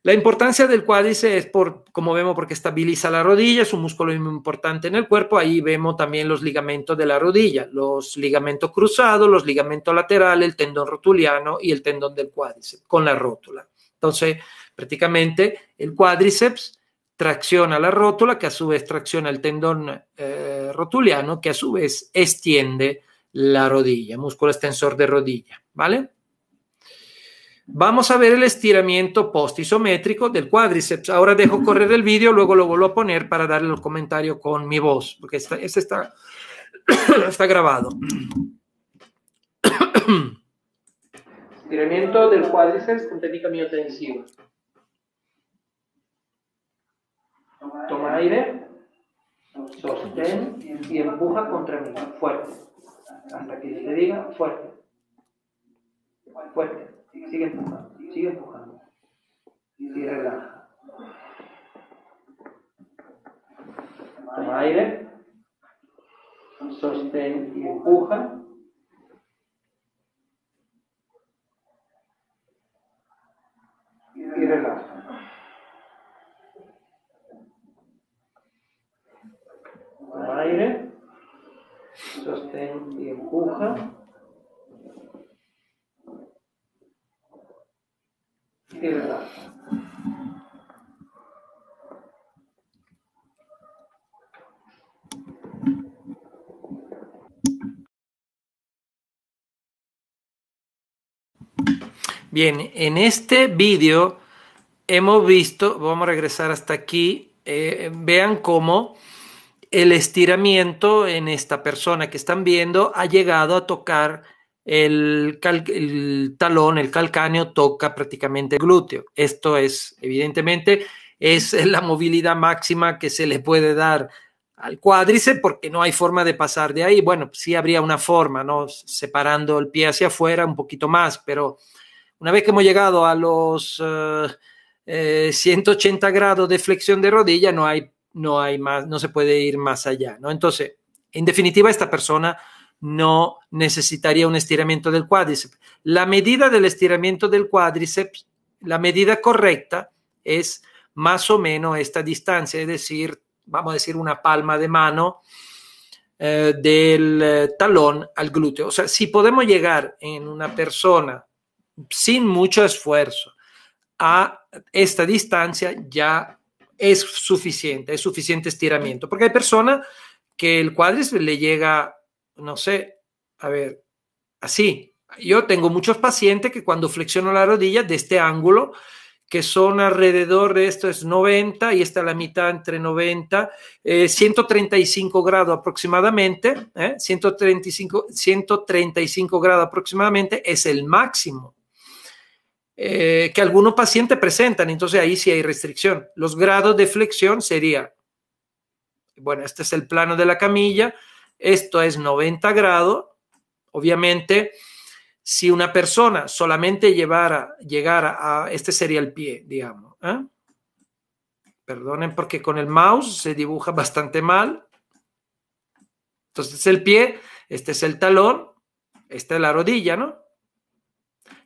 La importancia del cuádriceps es por, como vemos, porque estabiliza la rodilla, es un músculo muy importante en el cuerpo. Ahí vemos también los ligamentos de la rodilla, los ligamentos cruzados, los ligamentos laterales, el tendón rotuliano y el tendón del cuádriceps con la rótula. Entonces, prácticamente el cuádriceps tracciona la rótula, que a su vez tracciona el tendón eh, rotuliano, que a su vez extiende la rodilla, músculo extensor de rodilla, ¿vale? Vamos a ver el estiramiento postisométrico del cuádriceps. Ahora dejo correr el vídeo, luego lo vuelvo a poner para darle el comentario con mi voz, porque este está, [CLEARS THROAT] está grabado. Estiramiento del cuádriceps con técnica miotensiva. Toma aire, sostén y empuja contra mí, fuerte, hasta que yo te diga fuerte, fuerte. Sigue empujando, sigue empujando. Y relaja. Toma aire. Sostén y empuja. Y relaja. Toma aire. Sostén y empuja. Bien, en este vídeo hemos visto, vamos a regresar hasta aquí, eh, vean cómo el estiramiento en esta persona que están viendo ha llegado a tocar el, talón, el calcáneo toca prácticamente el glúteo. Esto es, evidentemente, es [LAUGHS] la movilidad máxima que se le puede dar al cuádriceps porque no hay forma de pasar de ahí. Bueno, sí habría una forma, ¿no? Separando el pie hacia afuera un poquito más, pero una vez que hemos llegado a los 180 eh, eh, grados de flexión de rodilla, no hay, no hay más, no se puede ir más allá, ¿no? Entonces, en definitiva, esta persona no necesitaría un estiramiento del cuádriceps. La medida del estiramiento del cuádriceps, la medida correcta es más o menos esta distancia, es decir, vamos a decir una palma de mano eh, del eh, talón al glúteo. O sea, si podemos llegar en una persona sin mucho esfuerzo a esta distancia, ya es suficiente, es suficiente estiramiento, porque hay personas que el cuádriceps le llega no sé, a ver, así. Yo tengo muchos pacientes que cuando flexiono la rodilla de este ángulo, que son alrededor de esto es 90 y está la mitad entre 90, 135 eh, grados aproximadamente, 135, ¿eh? 135 grados aproximadamente es el máximo eh, que algunos pacientes presentan, entonces ahí sí hay restricción. Los grados de flexión sería, bueno, este es el plano de la camilla, esto es 90 grados. Obviamente, si una persona solamente llegara a, este sería el pie, digamos. ¿ah? Perdonen porque con el mouse se dibuja bastante mal. Entonces el pie, este es el talón, esta es la rodilla, ¿no?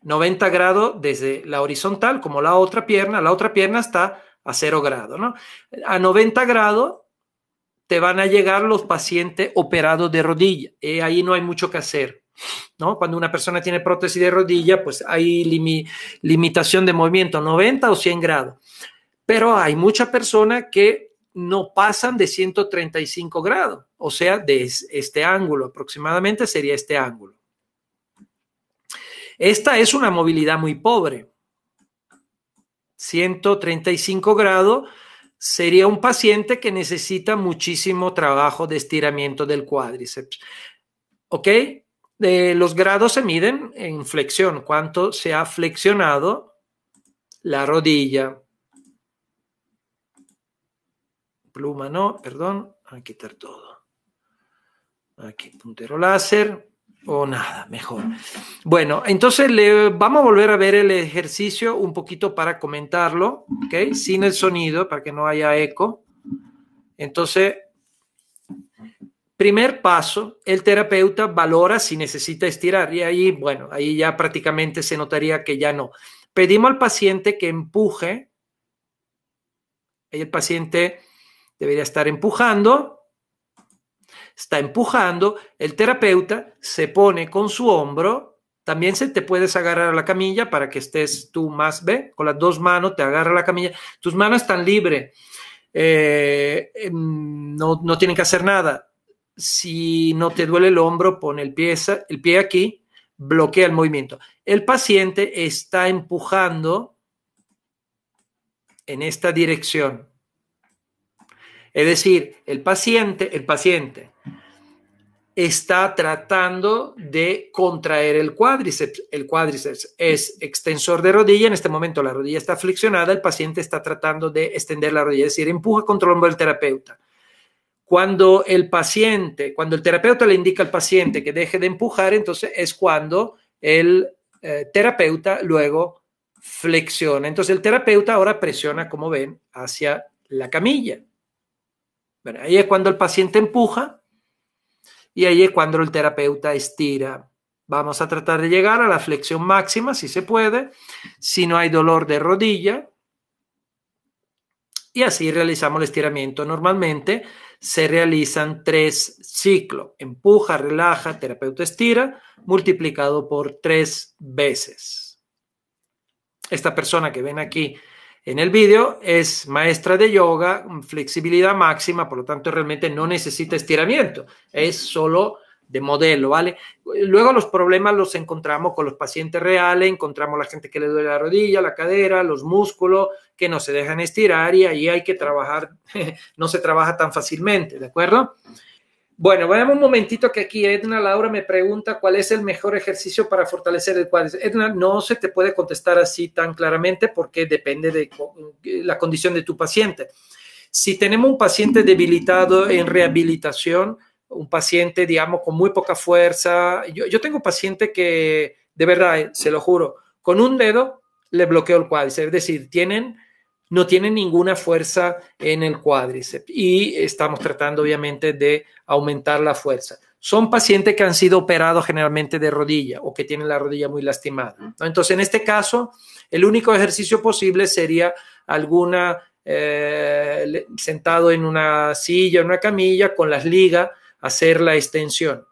90 grados desde la horizontal, como la otra pierna, la otra pierna está a 0 grado, ¿no? A 90 grados te van a llegar los pacientes operados de rodilla. Eh, ahí no hay mucho que hacer. ¿no? Cuando una persona tiene prótesis de rodilla, pues hay limitación de movimiento 90 o 100 grados. Pero hay muchas personas que no pasan de 135 grados, o sea, de este ángulo aproximadamente sería este ángulo. Esta es una movilidad muy pobre. 135 grados sería un paciente que necesita muchísimo trabajo de estiramiento del cuádriceps. ¿Ok? los grados se miden en flexión, cuánto se ha flexionado la rodilla. Pluma, no, perdón, a quitar todo. Aquí, puntero láser o nada, mejor. Bueno, entonces le, vamos a volver a ver el ejercicio un poquito para comentarlo, ¿ok? Sin el sonido, para que no haya eco. Entonces, primer paso, el terapeuta valora si necesita estirar y ahí, bueno, ahí ya prácticamente se notaría que ya no. Pedimos al paciente que empuje, ahí el paciente debería estar empujando, está empujando, el terapeuta se pone con su hombro, también se te puedes agarrar a la camilla para que estés tú más, ve, con las dos manos te agarra la camilla, tus manos están libres, eh, em, no, tienen que hacer nada. Si no te duele el hombro, pone el el pie aquí, bloquea el movimiento. El paciente está empujando en esta dirección. Es decir, el paciente, el paciente está tratando de contraer el cuádriceps. El cuádriceps es extensor de rodilla. En este momento la rodilla está flexionada. El paciente está tratando de extender la rodilla, es decir, empuja contra el hombro del terapeuta. Cuando el paciente, cuando el terapeuta le indica al paciente que deje de empujar, entonces es cuando el eh, terapeuta luego flexiona. Entonces el terapeuta ahora presiona, como ven, hacia la camilla ahí es cuando el paciente empuja y ahí es cuando el terapeuta estira. Vamos a tratar de llegar a la flexión máxima si se puede, si no hay dolor de rodilla. Y así realizamos el estiramiento. Normalmente se realizan tres ciclos. Empuja, relaja, terapeuta estira, multiplicado por tres veces. Esta persona que ven aquí en el vídeo, es maestra de yoga, flexibilidad máxima, por lo tanto realmente no necesita estiramiento, es solo de modelo, ¿vale? Luego los problemas los encontramos con los pacientes reales, encontramos la gente que le duele la rodilla, la cadera, los músculos que no se dejan estirar y ahí hay que trabajar, [LAUGHS] no se trabaja tan fácilmente, ¿de acuerdo? Bueno, veamos un momentito que aquí Edna Laura me pregunta cuál es el mejor ejercicio para fortalecer el cuádriceps. Edna, no se te puede contestar así tan claramente porque depende de la condición de tu paciente. Si tenemos un paciente debilitado en rehabilitación, un paciente, digamos, con muy poca fuerza, yo, tengo un paciente que, de verdad, eh, se lo juro, con un dedo le bloqueo el cuádriceps, es decir, tienen no tiene ninguna fuerza en el cuádriceps y estamos tratando obviamente de aumentar la fuerza. Son pacientes que han sido operados generalmente de rodilla o que tienen la rodilla muy lastimada. Entonces, en este caso, el único ejercicio posible sería alguna eh, sentado en una silla, en una camilla, con las ligas, hacer la extensión.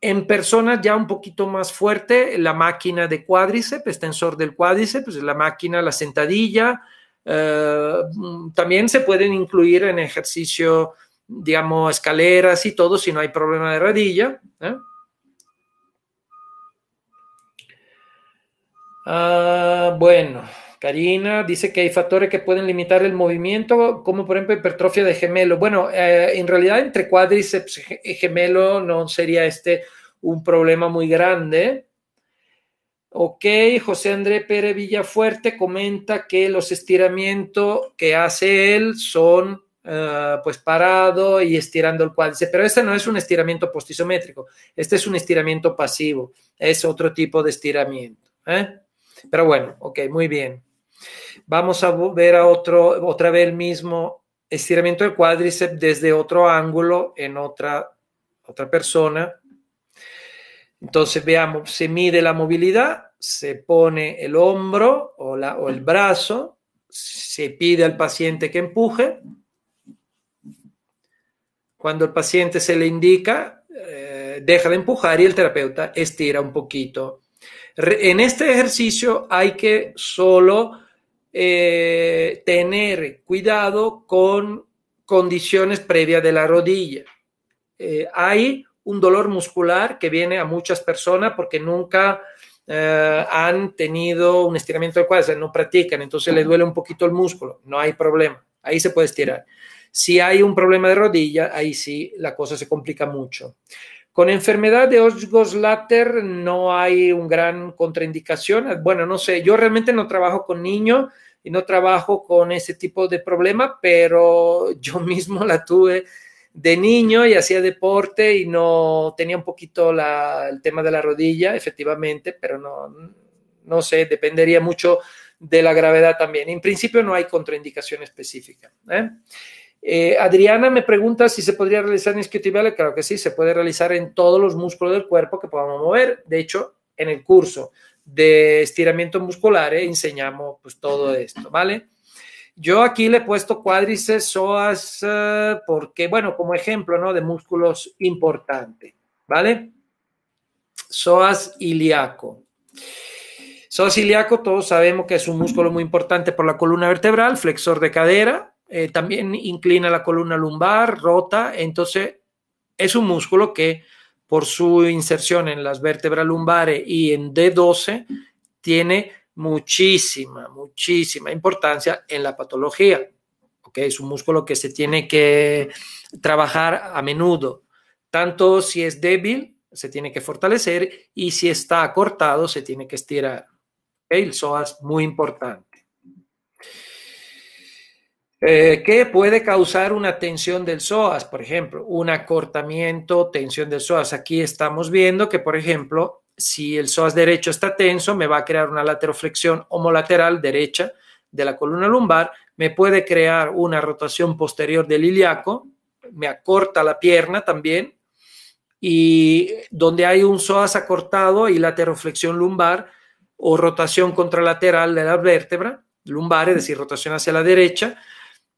En personas ya un poquito más fuerte, la máquina de cuádriceps, extensor del cuádriceps, la máquina, la sentadilla, eh, mm, también se pueden incluir en ejercicio, digamos, escaleras y todo si no hay problema de rodilla. ¿eh? Ah, bueno, Karina dice que hay factores que pueden limitar el movimiento, como por ejemplo hipertrofia de gemelo. Bueno, eh, en realidad entre cuádriceps y gemelo no sería este un problema muy grande. Ok, José André Pérez Villafuerte comenta que los estiramientos que hace él son eh, pues parado y estirando el cuádriceps. Pero este no es un estiramiento postisométrico, este es un estiramiento pasivo, es otro tipo de estiramiento. ¿eh? Pero bueno, ok, muy bien. Vamos a ver a otro, otra vez el mismo estiramiento del cuádriceps desde otro ángulo en otra, otra persona. Entonces, veamos, se mide la movilidad, se pone el hombro o, o el brazo, se pide al paciente que empuje. Cuando el paciente se le indica, eh, deja de empujar y el terapeuta estira un poquito. en este ejercicio hay que solo eh, tener cuidado con condiciones previas de la rodilla. Eh, hay un dolor muscular que viene a muchas personas porque nunca eh, han tenido un estiramiento de cuádriceps, no practican, entonces le duele un poquito el músculo, no hay problema, ahí se puede estirar. Si hay un problema de rodilla, ahí sí la cosa se complica mucho. Con enfermedad de Osgoslater no hay un gran contraindicación. Bueno, no sé, yo realmente no trabajo con niños y no trabajo con ese tipo de problema, pero [LAUGHS] yo mismo la tuve de niño y hacía deporte y no tenía un poquito el tema de la rodilla, efectivamente, pero no, no sé, dependería mucho de la gravedad también. En principio no hay contraindicación específica. ¿eh? Eh, Adriana me pregunta si se podría realizar en Claro que sí, se puede realizar en todos los músculos del cuerpo que podamos mover. De hecho, en el curso de estiramiento muscular eh, enseñamos pues todo esto, ¿vale? Yo aquí le he puesto cuádriceps, psoas, eh, porque, bueno, como ejemplo, ¿no? De músculos importante, ¿vale? Psoas ilíaco. Psoas ilíaco, todos sabemos que es un músculo muy importante por la columna vertebral, flexor de cadera, eh, también inclina la columna lumbar, rota, entonces es un músculo que por su inserción en las vértebras lumbares y en D12 tiene muchísima, muchísima importancia en la patología. ¿okay? Es un músculo que se tiene que trabajar a menudo, tanto si es débil, se tiene que fortalecer y si está acortado, se tiene que estirar. El psoas muy importante. Eh, ¿Qué puede causar una tensión del psoas, por ejemplo, un acortamiento, tensión del psoas. Aquí estamos viendo que, por ejemplo, si el psoas derecho está tenso, me va a crear una lateroflexión homolateral derecha de la columna lumbar, me puede crear una rotación posterior del ilíaco, me acorta la pierna también, y donde hay un psoas acortado y lateroflexión lumbar o rotación contralateral de la vértebra lumbar, es decir, rotación hacia la derecha,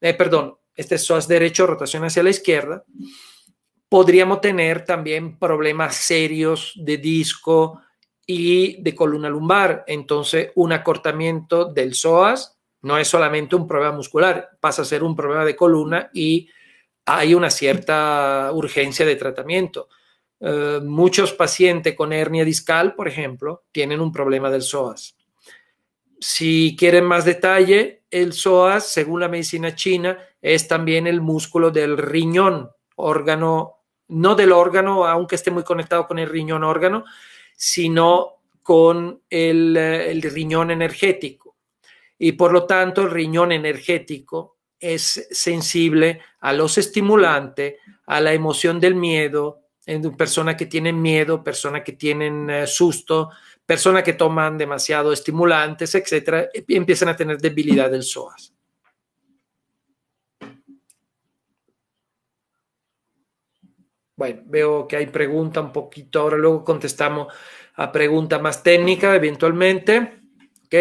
eh, perdón, este psoas derecho, rotación hacia la izquierda, Podríamos tener también problemas serios de disco y de columna lumbar. Entonces, un acortamiento del psoas no es solamente un problema muscular, pasa a ser un problema de columna y hay una cierta urgencia de tratamiento. Eh, muchos pacientes con hernia discal, por ejemplo, tienen un problema del psoas. Si quieren más detalle, el psoas, según la medicina china, es también el músculo del riñón, órgano, no del órgano, aunque esté muy conectado con el riñón órgano, sino con eh, el, riñón energético. Y por lo tanto, el riñón energético es sensible a los estimulantes, a la emoción del miedo, en persona que tienen miedo, persona que tienen eh, susto, persona que toman demasiado estimulantes, etcétera, empiezan a tener debilidad del psoas. Bueno, veo que hay pregunta un poquito ahora, luego contestamos a pregunta más técnica eventualmente. ¿ok?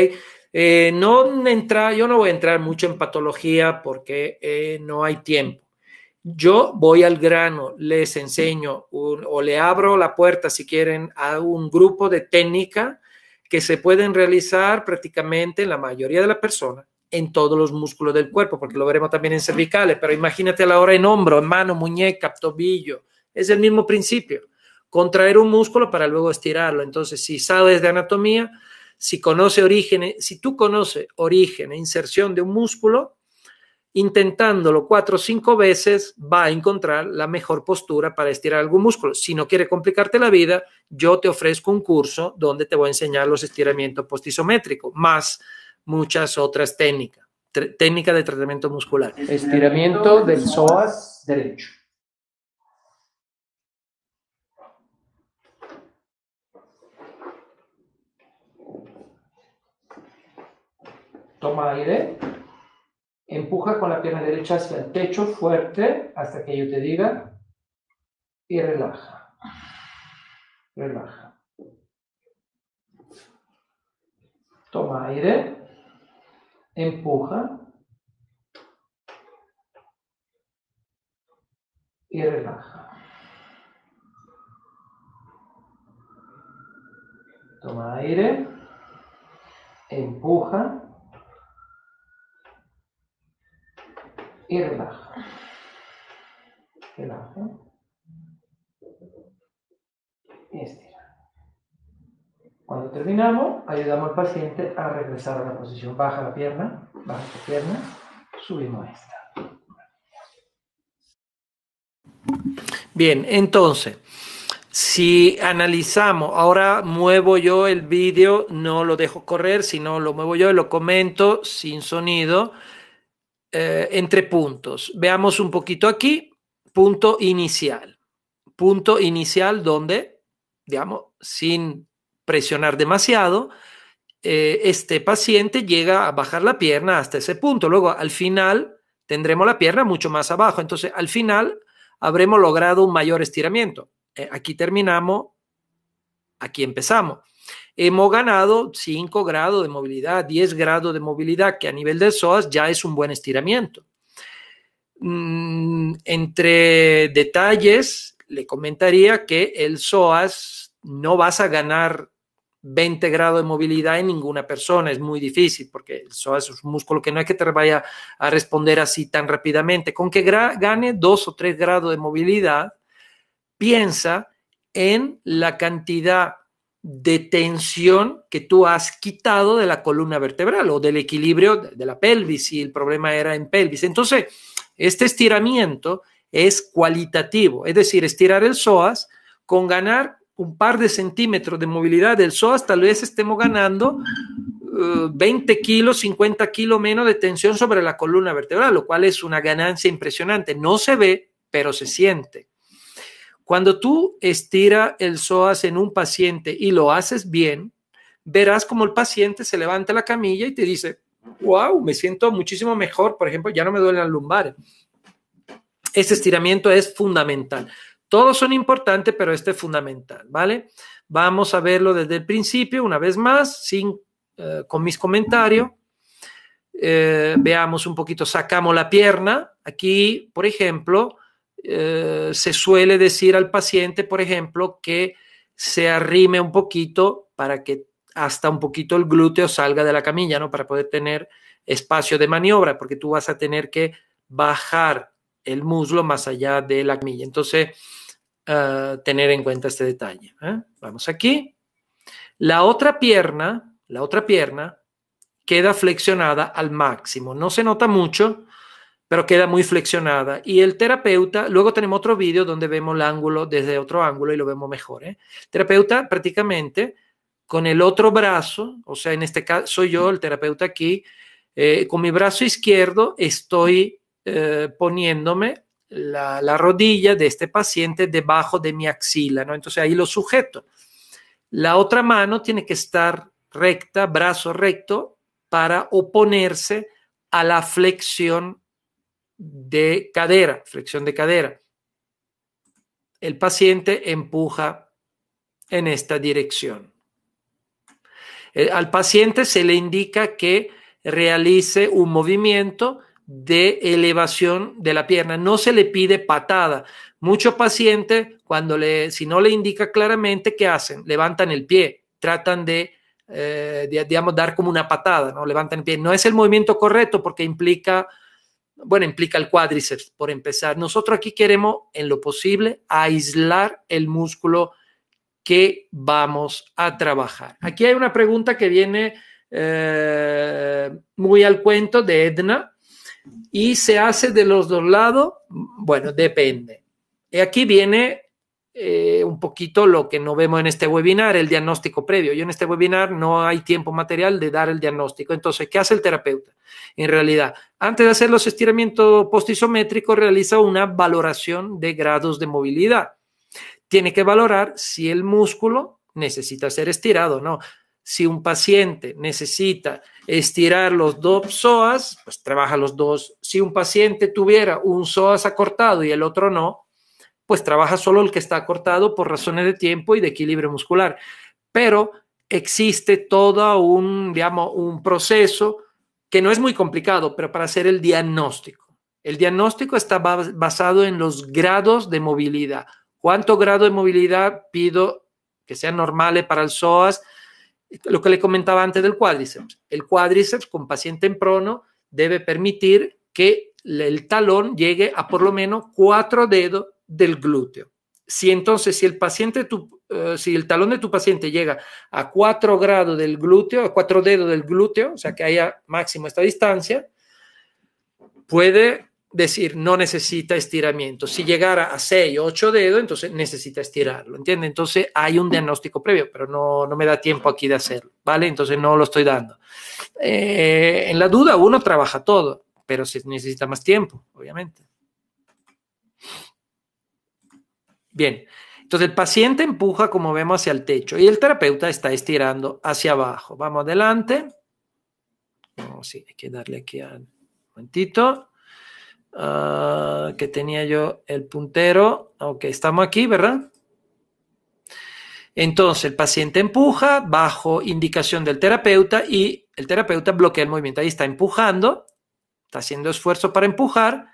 Eh, no entra, yo no voy a entrar mucho en patología porque eh, no hay tiempo. Yo voy al grano, les enseño o le abro la puerta, si quieren, a un grupo de técnica que se pueden realizar prácticamente en la mayoría de las personas en todos los músculos del cuerpo, porque lo veremos también en cervicales, pero imagínate la hora en hombro, en mano, muñeca, tobillo, es el mismo principio, contraer un músculo para luego estirarlo. Entonces, si sabes de anatomía, si conoce orígenes, si tú conoces origen e inserción de un músculo, intentándolo cuatro o cinco veces va a encontrar la mejor postura para estirar algún músculo. Si no quiere complicarte la vida, yo te ofrezco un curso donde te voy a enseñar los estiramientos postisométricos, más muchas otras técnicas, técnica de tratamiento muscular. Estiramiento del psoas derecho. toma aire, empuja con la pierna derecha hacia el techo fuerte hasta que yo te diga y relaja. Relaja. Toma aire, empuja y relaja. Toma aire, empuja y relaja. Relaja. Y estira. Cuando terminamos, ayudamos al paciente a regresar a la posición. Baja la pierna, baja la pierna, subimos esta. Bien, entonces, si analizamos, ahora muevo yo el vídeo, no lo dejo correr, sino lo muevo yo y lo comento sin sonido. Eh, entre puntos. Veamos un poquito aquí, punto inicial. Punto inicial donde, digamos, sin presionar demasiado, eh, este paciente llega a bajar la pierna hasta ese punto. Luego, al final, tendremos la pierna mucho más abajo. Entonces, al final, habremos logrado un mayor estiramiento. Eh, aquí terminamos, aquí empezamos hemos ganado 5 grados de movilidad, 10 grados de movilidad, que a nivel del psoas ya es un buen estiramiento. Mm, entre detalles, le comentaría que el psoas no vas a ganar 20 grados de movilidad en ninguna persona, es muy difícil porque el psoas es un músculo que no es que te vaya a responder así tan rápidamente. Con que gane 2 o 3 grados de movilidad, piensa en la cantidad de tensión que tú has quitado de la columna vertebral o del equilibrio de la pelvis, si el problema era en pelvis. Entonces, este estiramiento es cualitativo, es decir, estirar el psoas con ganar un par de centímetros de movilidad del psoas, tal vez estemos ganando 20 eh, kilos, 50 kilos menos de tensión sobre la columna vertebral, lo cual es una ganancia impresionante. No se ve, pero se siente. Cuando tú estira el psoas en un paciente y lo haces bien, verás como el paciente se levanta la camilla y te dice, wow, me siento muchísimo mejor, por ejemplo, ya no me duelen las lumbar. Este estiramiento es fundamental. Todos son importantes, pero este es fundamental, ¿vale? Vamos a verlo desde el principio, una vez más, sin, eh, con mis comentarios. Eh, veamos un poquito, sacamos la pierna. Aquí, por ejemplo, eh, se suele decir al paciente, por ejemplo, que se arrime un poquito para que hasta un poquito el glúteo salga de la camilla, ¿no? Para poder tener espacio de maniobra, porque tú vas a tener que bajar el muslo más allá de la camilla. Entonces, eh, tener en cuenta este detalle. ¿eh? Vamos aquí. La otra pierna, la otra pierna queda flexionada al máximo. No se nota mucho, pero queda muy flexionada. Y el terapeuta, luego tenemos otro vídeo donde vemos el ángulo desde otro ángulo y lo vemos mejor. ¿eh? terapeuta prácticamente con el otro brazo, o sea, en este caso soy yo el terapeuta aquí, eh, con mi brazo izquierdo estoy eh, poniéndome la, la, rodilla de este paciente debajo de mi axila, ¿no? Entonces ahí lo sujeto. La otra mano tiene que estar recta, brazo recto, para oponerse a la flexión de cadera, flexión de cadera. El paciente empuja en esta dirección. Eh, al paciente se le indica que realice un movimiento de elevación de la pierna. No se le pide patada. Muchos pacientes, cuando le, si no le indica claramente, ¿qué hacen? Levantan el pie, tratan eh, de, digamos, dar como una patada, ¿no? Levantan el pie. No es el movimiento correcto porque implica bueno, implica el cuádriceps, por empezar. Nosotros aquí queremos, en lo posible, aislar el músculo que vamos a trabajar. Aquí hay una pregunta que viene eh, muy al cuento de Edna y se hace de los dos lados. Bueno, depende. Y aquí viene eh, un poquito lo que no vemos en este webinar, el diagnóstico previo. yo en este webinar no hay tiempo material de dar el diagnóstico. Entonces, ¿qué hace el terapeuta? En realidad, antes de hacer los estiramientos postisométricos, realiza una valoración de grados de movilidad. Tiene que valorar si el músculo necesita ser estirado no. Si un paciente necesita estirar los dos psoas, pues trabaja los dos. Si un paciente tuviera un psoas acortado y el otro no, pues trabaja solo el que está cortado por razones de tiempo y de equilibrio muscular. Pero existe todo un, digamos, un proceso que no es muy complicado, pero para hacer el diagnóstico. El diagnóstico está basado en los grados de movilidad. ¿Cuánto grado de movilidad pido que sea normal para el psoas? Lo que le comentaba antes del cuádriceps. El cuádriceps con paciente en prono debe permitir que el talón llegue a por lo menos cuatro dedos del glúteo. Si entonces, si el paciente, tu, eh, si el talón de tu paciente llega a 4 grados del glúteo, a 4 dedos del glúteo, o sea que haya máximo esta distancia, puede decir no necesita estiramiento. Si llegara a 6 o 8 dedos, entonces necesita estirarlo, ¿entiende? Entonces hay un diagnóstico previo, pero no, me da tiempo aquí de hacerlo, ¿vale? Entonces no lo estoy dando. Eh, en la duda uno trabaja todo, pero si necesita más tiempo, obviamente. Bien, entonces el paciente empuja, como vemos, hacia el techo y el terapeuta está estirando hacia abajo. Vamos adelante. Oh, sí, hay que darle aquí al un momentito. Ah, que tenía yo el puntero. Ok, estamos aquí, ¿verdad? Entonces el paciente empuja bajo indicación del terapeuta y el terapeuta bloquea el movimiento. Ahí está empujando, está haciendo esfuerzo para empujar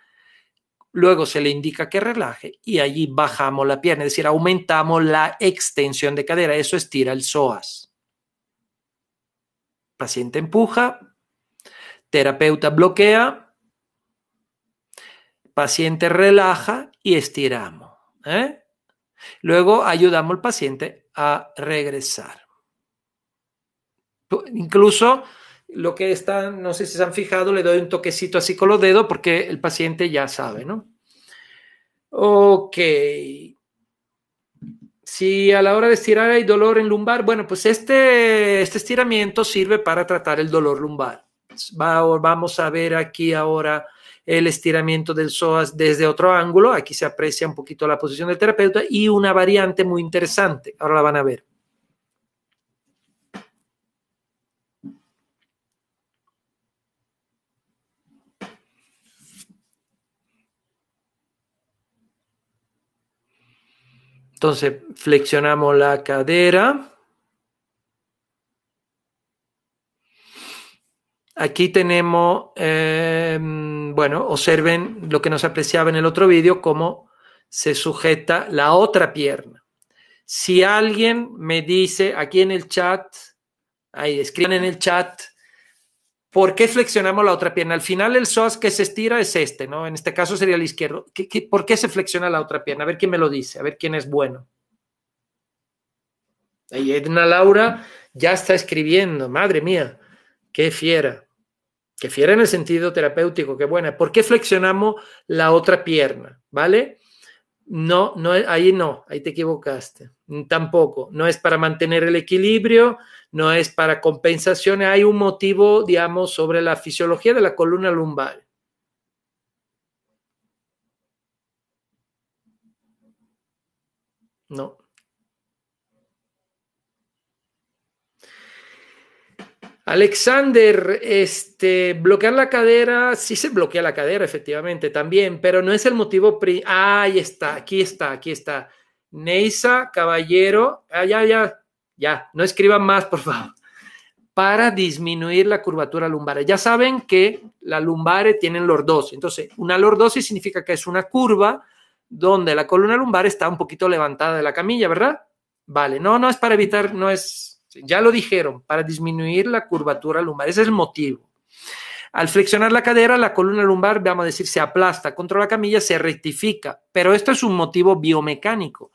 luego se le indica que relaje y allí bajamos la pierna, es decir, aumentamos la extensión de cadera, eso estira el psoas. Paciente empuja, terapeuta bloquea, paciente relaja y estiramos. ¿eh? Luego ayudamos al paciente a regresar. Incluso lo que está, no sé si se han fijado, le doy un toquecito así con los dedos porque el paciente ya sabe, ¿no? Ok. Si a la hora de estirar hay dolor en lumbar, bueno, pues este, este estiramiento sirve para tratar el dolor lumbar. vamos a ver aquí ahora el estiramiento del psoas desde otro ángulo. Aquí se aprecia un poquito la posición del terapeuta y una variante muy interesante. Ahora la van a ver. Entonces, flexionamos la cadera. Aquí tenemos, em, bueno, observen lo que nos apreciaba en el otro vídeo, cómo se sujeta la otra pierna. Si alguien me dice aquí en el chat, ahí escriban en el chat ¿Por qué flexionamos la otra pierna? Al final el SOS que se estira es este, ¿no? En este caso sería el izquierdo. por qué se flexiona la otra pierna? A ver quién me lo dice, a ver quién es bueno. Ahí Edna Laura ya está escribiendo, madre mía, qué fiera. Qué fiera en el sentido terapéutico, qué buena. ¿Por qué flexionamos la otra pierna? ¿Vale? No, no, ahí no, ahí te equivocaste. Tampoco. No es para mantener el equilibrio, no es para compensación, hay un motivo, digamos, sobre la fisiología de la columna lumbar. No. Alexander, este, bloquear la cadera, sí se bloquea la cadera, efectivamente, también, pero no es el motivo. Pri ahí está, aquí está, aquí está. Neisa Caballero, ah, ya, ya, ya, no escriban más, por favor. Para disminuir la curvatura lumbar. Ya saben que la lumbar tienen lordosis. Entonces, una lordosis significa que es una curva donde la columna lumbar está un poquito levantada de la camilla, ¿verdad? Vale, no, no es para evitar, no es, ya lo dijeron, para disminuir la curvatura lumbar. Ese es el motivo. Al flexionar la cadera, la columna lumbar, vamos a decir, se aplasta contra la camilla, se rectifica, pero esto es un motivo biomecánico.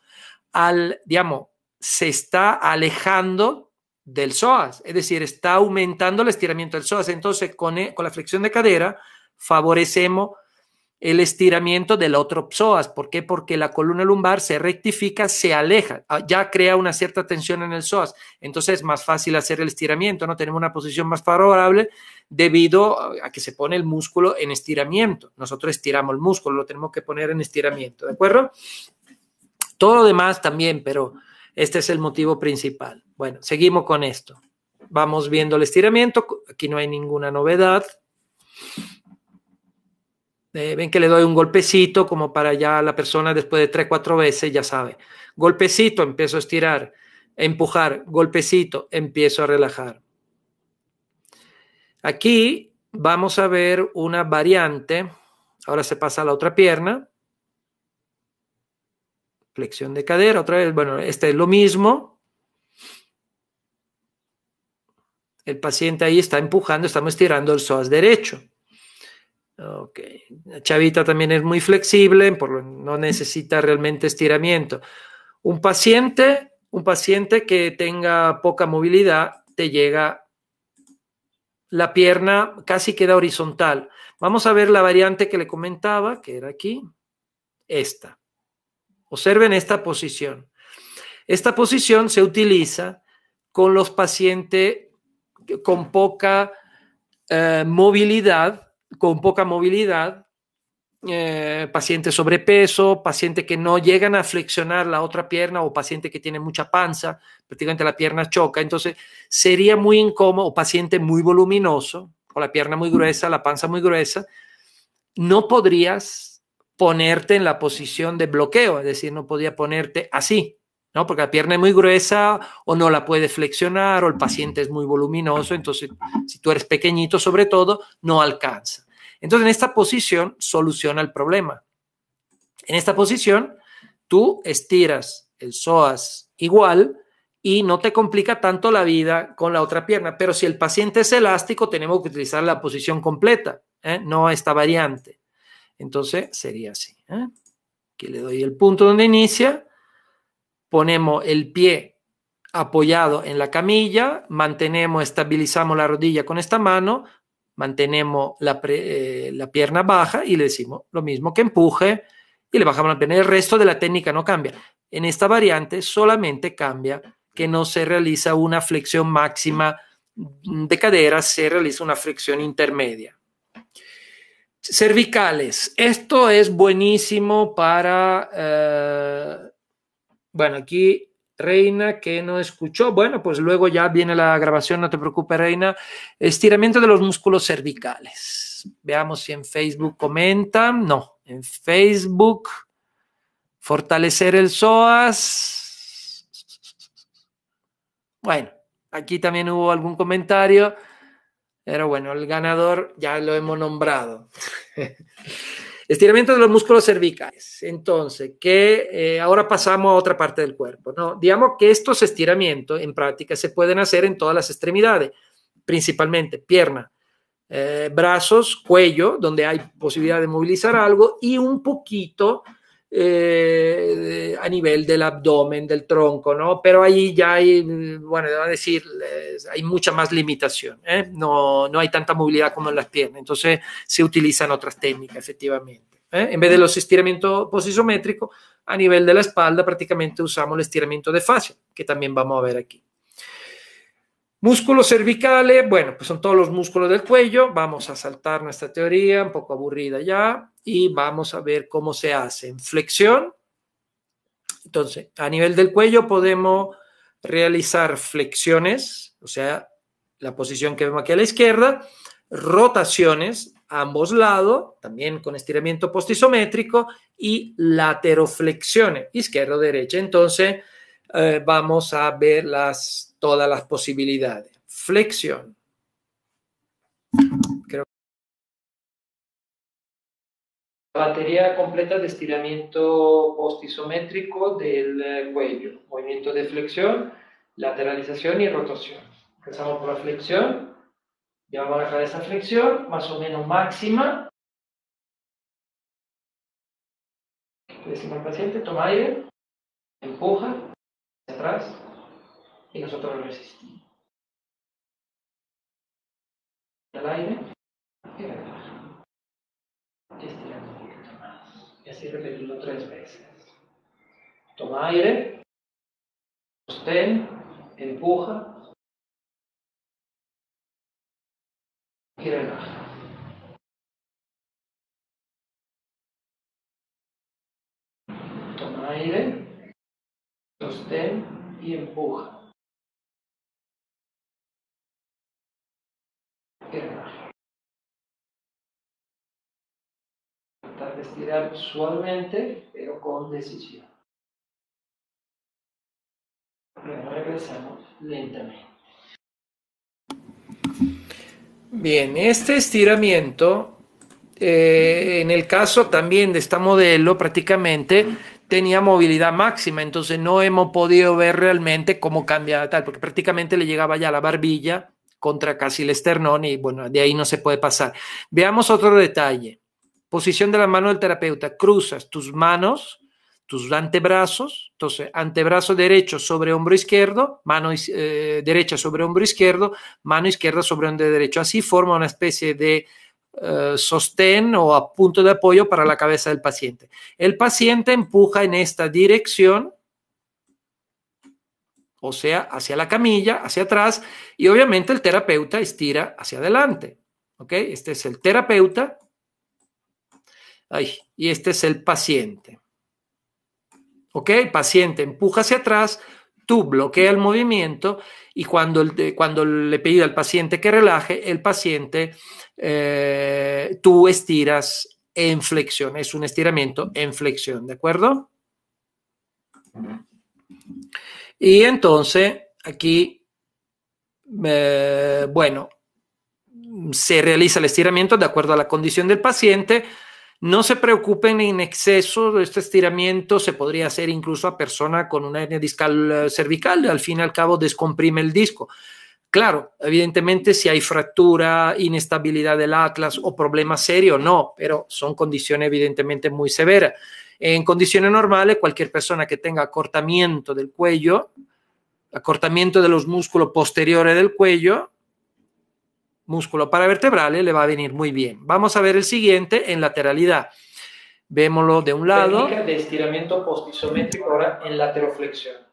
Al, digamos, se está alejando del psoas, es decir, está aumentando el estiramiento del psoas. Entonces, con, e, con la flexión de cadera favorecemos el estiramiento del otro psoas. ¿Por qué? Porque la columna lumbar se rectifica, se aleja, ah, ya crea una cierta tensión en el psoas. Entonces es más fácil hacer el estiramiento, ¿no? Tenemos una posición más favorable debido a que se pone el músculo en estiramiento. Nosotros estiramos el músculo, lo tenemos que poner en estiramiento, ¿de acuerdo? Todo lo demás también, pero este es el motivo principal. Bueno, seguimos con esto. Vamos viendo el estiramiento. Aquí no hay ninguna novedad. Eh, ven que le doy un golpecito como para ya la persona después de tres, cuatro veces ya sabe. Golpecito, empiezo a estirar, empujar, golpecito, empiezo a relajar. Aquí vamos a ver una variante. Ahora se pasa a la otra pierna flexión de cadera, otra vez, bueno, este es lo mismo. El paciente ahí está empujando, estamos estirando el psoas derecho. Ok, la chavita también es muy flexible, por no necesita realmente estiramiento. Un paciente, un paciente que tenga poca movilidad, te llega la pierna casi queda horizontal. Vamos a ver la variante que le comentaba, que era aquí, esta. Observen esta posición. Esta posición se utiliza con los pacientes con poca eh, movilidad, con poca movilidad, eh, paciente sobrepeso, paciente que no llegan a flexionar la otra pierna o paciente que tiene mucha panza, prácticamente la pierna choca, entonces sería muy incómodo, paciente muy voluminoso, o la pierna muy gruesa, la panza muy gruesa, no podrías ponerte en la posición de bloqueo, es decir, no podía ponerte así, ¿no? Porque la pierna es muy gruesa o no la puedes flexionar o el paciente es muy voluminoso, entonces si tú eres pequeñito sobre todo, no alcanza. Entonces en esta posición soluciona el problema. En esta posición tú estiras el psoas igual y no te complica tanto la vida con la otra pierna, pero si el paciente es elástico tenemos que utilizar la posición completa, ¿eh? no esta variante. Entonces sería así. ¿eh? Que le doy el punto donde inicia, ponemos el pie apoyado en la camilla, mantenemos, estabilizamos la rodilla con esta mano, mantenemos la, eh, la pierna baja y le decimos lo mismo que empuje y le bajamos la pierna. El resto de la técnica no cambia. En esta variante solamente cambia que no se realiza una flexión máxima de cadera, se realiza una flexión intermedia. Cervicales. Esto es buenísimo para... Eh, bueno, aquí Reina que no escuchó. Bueno, pues luego ya viene la grabación, no te preocupes, Reina. Estiramiento de los músculos cervicales. Veamos si en Facebook comentan. No, en Facebook. Fortalecer el psoas. Bueno, aquí también hubo algún comentario. Pero bueno, el ganador ya lo hemos nombrado. [LAUGHS] Estiramiento de los músculos cervicales. Entonces, que eh, ahora pasamos a otra parte del cuerpo. ¿no? Digamos que estos estiramientos en práctica se pueden hacer en todas las extremidades, principalmente pierna, eh, brazos, cuello, donde hay posibilidad de movilizar algo y un poquito eh, a nivel del abdomen, del tronco, ¿no? Pero ahí ya hay, mm, bueno, debo decir, hay mucha más limitación, ¿eh? no, no, hay tanta movilidad como en las piernas, entonces se utilizan otras técnicas, efectivamente. ¿eh? En vez de los estiramientos posisométricos, a nivel de la espalda prácticamente usamos el estiramiento de fascia, que también vamos a ver aquí. Músculos cervicales, bueno, pues son todos los músculos del cuello. Vamos a saltar nuestra teoría, un poco aburrida ya, y vamos a ver cómo se hace. En flexión, entonces, a nivel del cuello podemos realizar flexiones, o sea, la posición que vemos aquí a la izquierda, rotaciones a ambos lados, también con estiramiento postisométrico, y lateroflexiones, izquierdo derecha Entonces, eh, vamos a ver las, todas las posibilidades. Flexión. batería completa de estiramiento postisométrico del eh, cuello. Movimiento de flexión, lateralización y rotación. Empezamos por la flexión. Llevamos la cabeza a flexión, más o menos máxima. paciente, toma aire, empuja, atrás y nosotros resistimos. El aire y relaja. Y estirando un poquito más. Y así repetirlo tres veces. Toma aire, sostén, empuja y relaja. Toma aire sostén y empuja. Tratar de estirar suavemente, pero con decisión. Regresamos lentamente. Bien, este estiramiento, eh, en el caso también de esta modelo prácticamente, tenía movilidad máxima, entonces no hemos podido ver realmente cómo cambiaba tal, porque prácticamente le llegaba ya la barbilla contra casi el esternón y bueno, de ahí no se puede pasar. Veamos otro detalle. Posición de la mano del terapeuta. Cruzas tus manos, tus antebrazos, entonces antebrazo derecho sobre hombro izquierdo, mano eh, derecha sobre hombro izquierdo, mano izquierda sobre hombro derecho. Así forma una especie de eh, sostén o a punto de apoyo para la cabeza del paciente. El paciente empuja en esta dirección, o sea, hacia la camilla, hacia atrás, y obviamente el terapeuta estira hacia adelante. ¿Ok? Este es el terapeuta y este es el paciente. ¿Ok? El paciente empuja hacia atrás, tú bloquea el movimiento y cuando, el, eh, cuando le pedí al paciente que relaje, el paciente, eh, tú estiras en flexión, es un estiramiento en flexión, ¿de acuerdo? Y entonces aquí, eh, bueno, se realiza el estiramiento de acuerdo a la condición del paciente, no se preocupen en exceso, este estiramiento se podría hacer incluso a persona con una hernia discal eh, cervical, al fin y al cabo descomprime el disco. Claro, evidentemente si hay fractura, inestabilidad del atlas o problema serio, no, pero son condiciones evidentemente muy severas. En condiciones normales, cualquier persona que tenga acortamiento del cuello, acortamiento de los músculos posteriores del cuello, músculo paravertebral eh, le va a venir muy bien. Vamos a ver el siguiente en lateralidad. Vémoslo de un lado. Técnica de estiramiento postisométrico ahora en lateroflexión.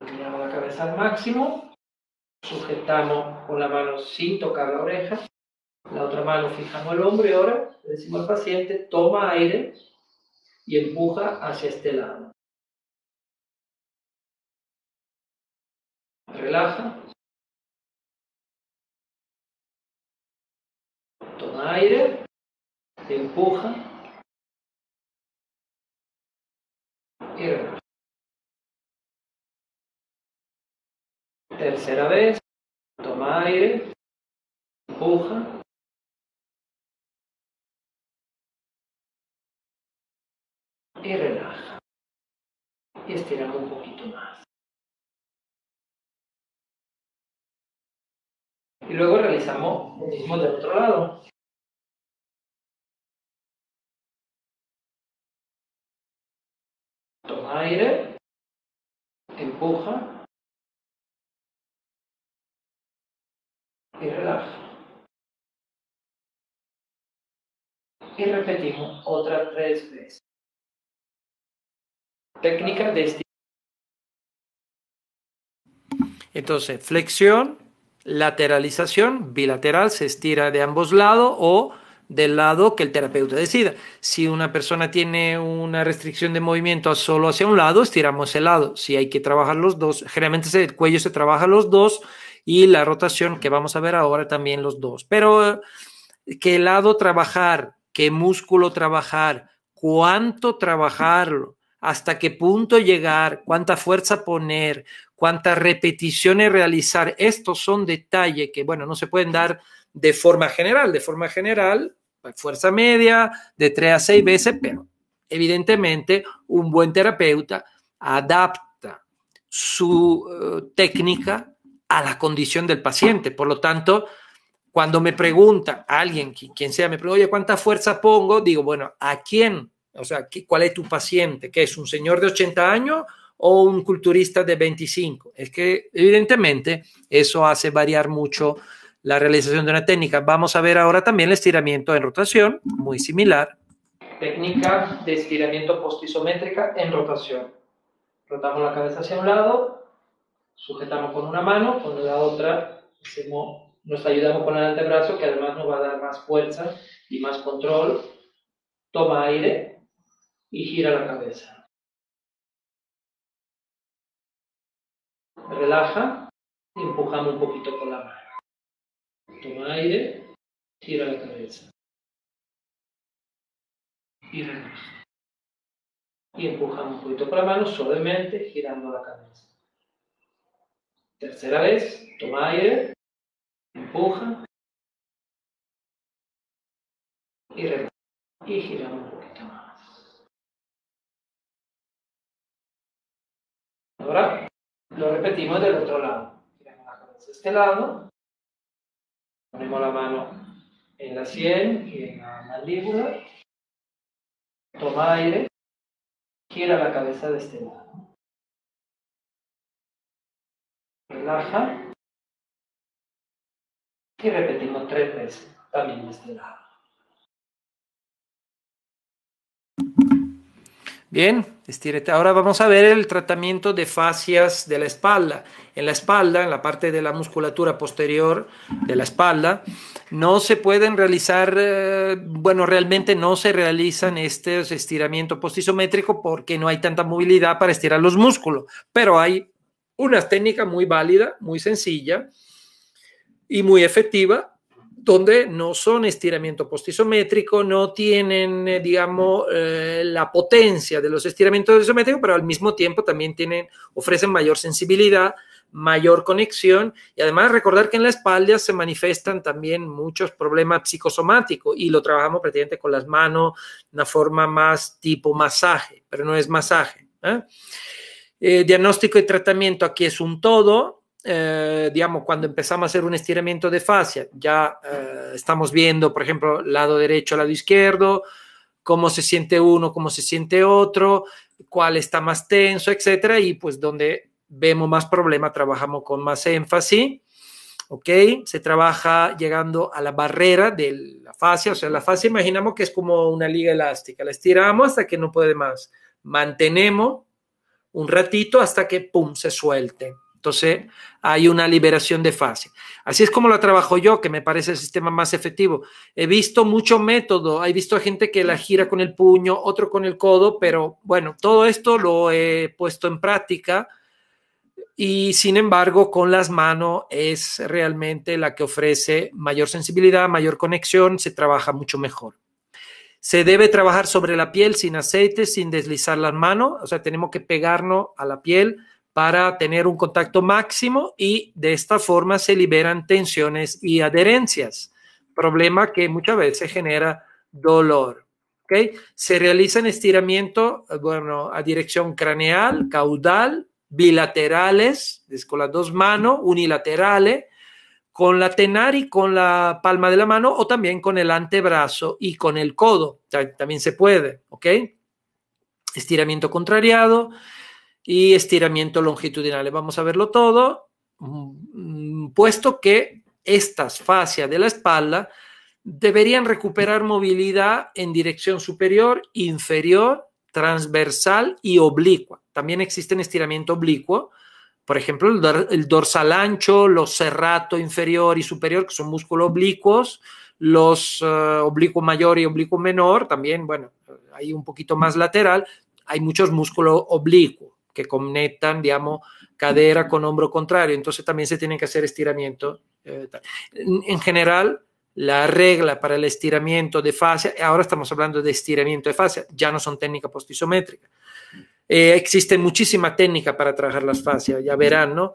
la cabeza al máximo, sujetamos con la mano sin tocar la oreja, la otra mano fijamos el hombro y ahora le decimos al paciente toma aire y empuja hacia este lado. Relaja, Toma aire, empuja y relaja. Tercera vez, toma aire, empuja. Y relaja. Y estiramos un poquito más. Y luego realizamos lo mismo del otro lado. Toma aire, empuja y relaja. Y repetimos otras tres veces. Técnica de estiramiento. Entonces, flexión, lateralización, bilateral, se estira de ambos lados o del lado que el terapeuta decida. Si una persona tiene una restricción de movimiento solo hacia un lado, estiramos ese lado. Si hay que trabajar los dos, generalmente el cuello se trabaja los dos y la rotación que vamos a ver ahora también los dos. Pero eh, qué lado trabajar, qué músculo trabajar, cuánto trabajarlo, hasta qué punto llegar, cuánta fuerza poner, cuántas repeticiones realizar. Estos son detalles que, bueno, no se pueden dar de forma general. De forma general, fuerza media de 3 a 6 veces, pero evidentemente un buen terapeuta adapta su eh, técnica a la condición del paciente. Por lo tanto, cuando me pregunta alguien, quien sea, me pregunta, oye, ¿cuánta fuerza pongo? Digo, bueno, ¿a quién? O sea, ¿cuál es tu paciente? ¿Que es un señor de 80 años o un culturista de 25? Es que evidentemente eso hace variar mucho la realización de una técnica. Vamos a ver ahora también el estiramiento en rotación, muy similar. Técnica de estiramiento postisométrica en rotación. Rotamos la cabeza hacia un lado, sujetamos con una mano, con la otra nos ayudamos con el antebrazo que además nos va a dar más fuerza y más control. Toma aire y gira la cabeza. Relaja, empujamos un poquito con la mano. Toma aire, gira la cabeza. Y relaja. Y empujamos un poquito para la mano, suavemente, girando la cabeza. Tercera vez, toma aire, empuja. Y relaja. Y giramos un poquito más. Ahora lo repetimos del otro lado. Giramos la cabeza este lado Ponemos la mano en la sien y en la mandíbula. Toma aire. Gira la cabeza de este lado. Relaja. Y repetimos tres veces. También de este lado. Bien, Ahora vamos a ver el tratamiento de fascias de la espalda. En la espalda, en la parte de la musculatura posterior de la espalda, no se pueden realizar, eh, bueno, realmente no se realizan estos estiramientos postisométricos porque no hay tanta movilidad para estirar los músculos, pero hay una técnica muy válida, muy sencilla y muy efectiva donde no son estiramiento postisométrico, no tienen, eh, digamos, eh, la potencia de los estiramientos isométricos, pero al mismo tiempo también tienen, ofrecen mayor sensibilidad, mayor conexión y además recordar que en la espalda se manifiestan también muchos problemas psicosomáticos y lo trabajamos precisamente con las manos, una forma más tipo masaje, pero no es masaje. ¿eh? diagnóstico y tratamiento aquí es un todo, eh, digamos, cuando empezamos a hacer un estiramiento de fascia, ya eh, estamos viendo, por ejemplo, lado derecho, lado izquierdo, cómo se siente uno, cómo se siente otro, cuál está más tenso, etcétera, y pues donde vemos más problema, trabajamos con más énfasis. ¿ok? Se trabaja llegando a la barrera de la fascia, o sea, la fascia imaginamos que es como una liga elástica, la estiramos hasta que no puede más, mantenemos un ratito hasta que, ¡pum!, se suelte. Entonces, hay una liberación de fase. Así es como la trabajo yo, que me parece el sistema más efectivo. He visto mucho método, he visto a gente que la gira con el puño, otro con el codo, pero bueno, todo esto lo he puesto en práctica y sin embargo con las manos es realmente la que ofrece mayor sensibilidad, mayor conexión, se trabaja mucho mejor. Se debe trabajar sobre la piel sin aceite, sin deslizar las manos, o sea, tenemos que pegarnos a la piel para tener un contacto máximo y de esta forma se liberan tensiones y adherencias, problema que muchas veces genera dolor. ¿okay? Se realizan estiramiento bueno, a dirección craneal, caudal, bilaterales, con las dos manos, unilaterales, con la tenar y con la palma de la mano o también con el antebrazo y con el codo. También se puede, Estiramiento contrariado, y estiramiento longitudinal. Vamos a verlo todo, mm, puesto que estas fascias de la espalda deberían recuperar movilidad en dirección superior, inferior, transversal y oblicua. También existen estiramiento oblicuo, por ejemplo, el, dorsal ancho, los serrato inferior y superior, que son músculos oblicuos, los eh, oblicuo mayor y oblicuo menor, también, bueno, eh, hay un poquito más lateral, hay muchos músculos oblicuos que conectan, digamos, cadera con hombro contrario. Entonces también se tienen que hacer estiramiento. Eh, en general, la regla para el estiramiento de fascia, ahora estamos hablando de estiramiento de fascia, ya no son técnicas postisométricas. Eh, existe muchísima técnica para trabajar las fascias, ya verán, ¿no?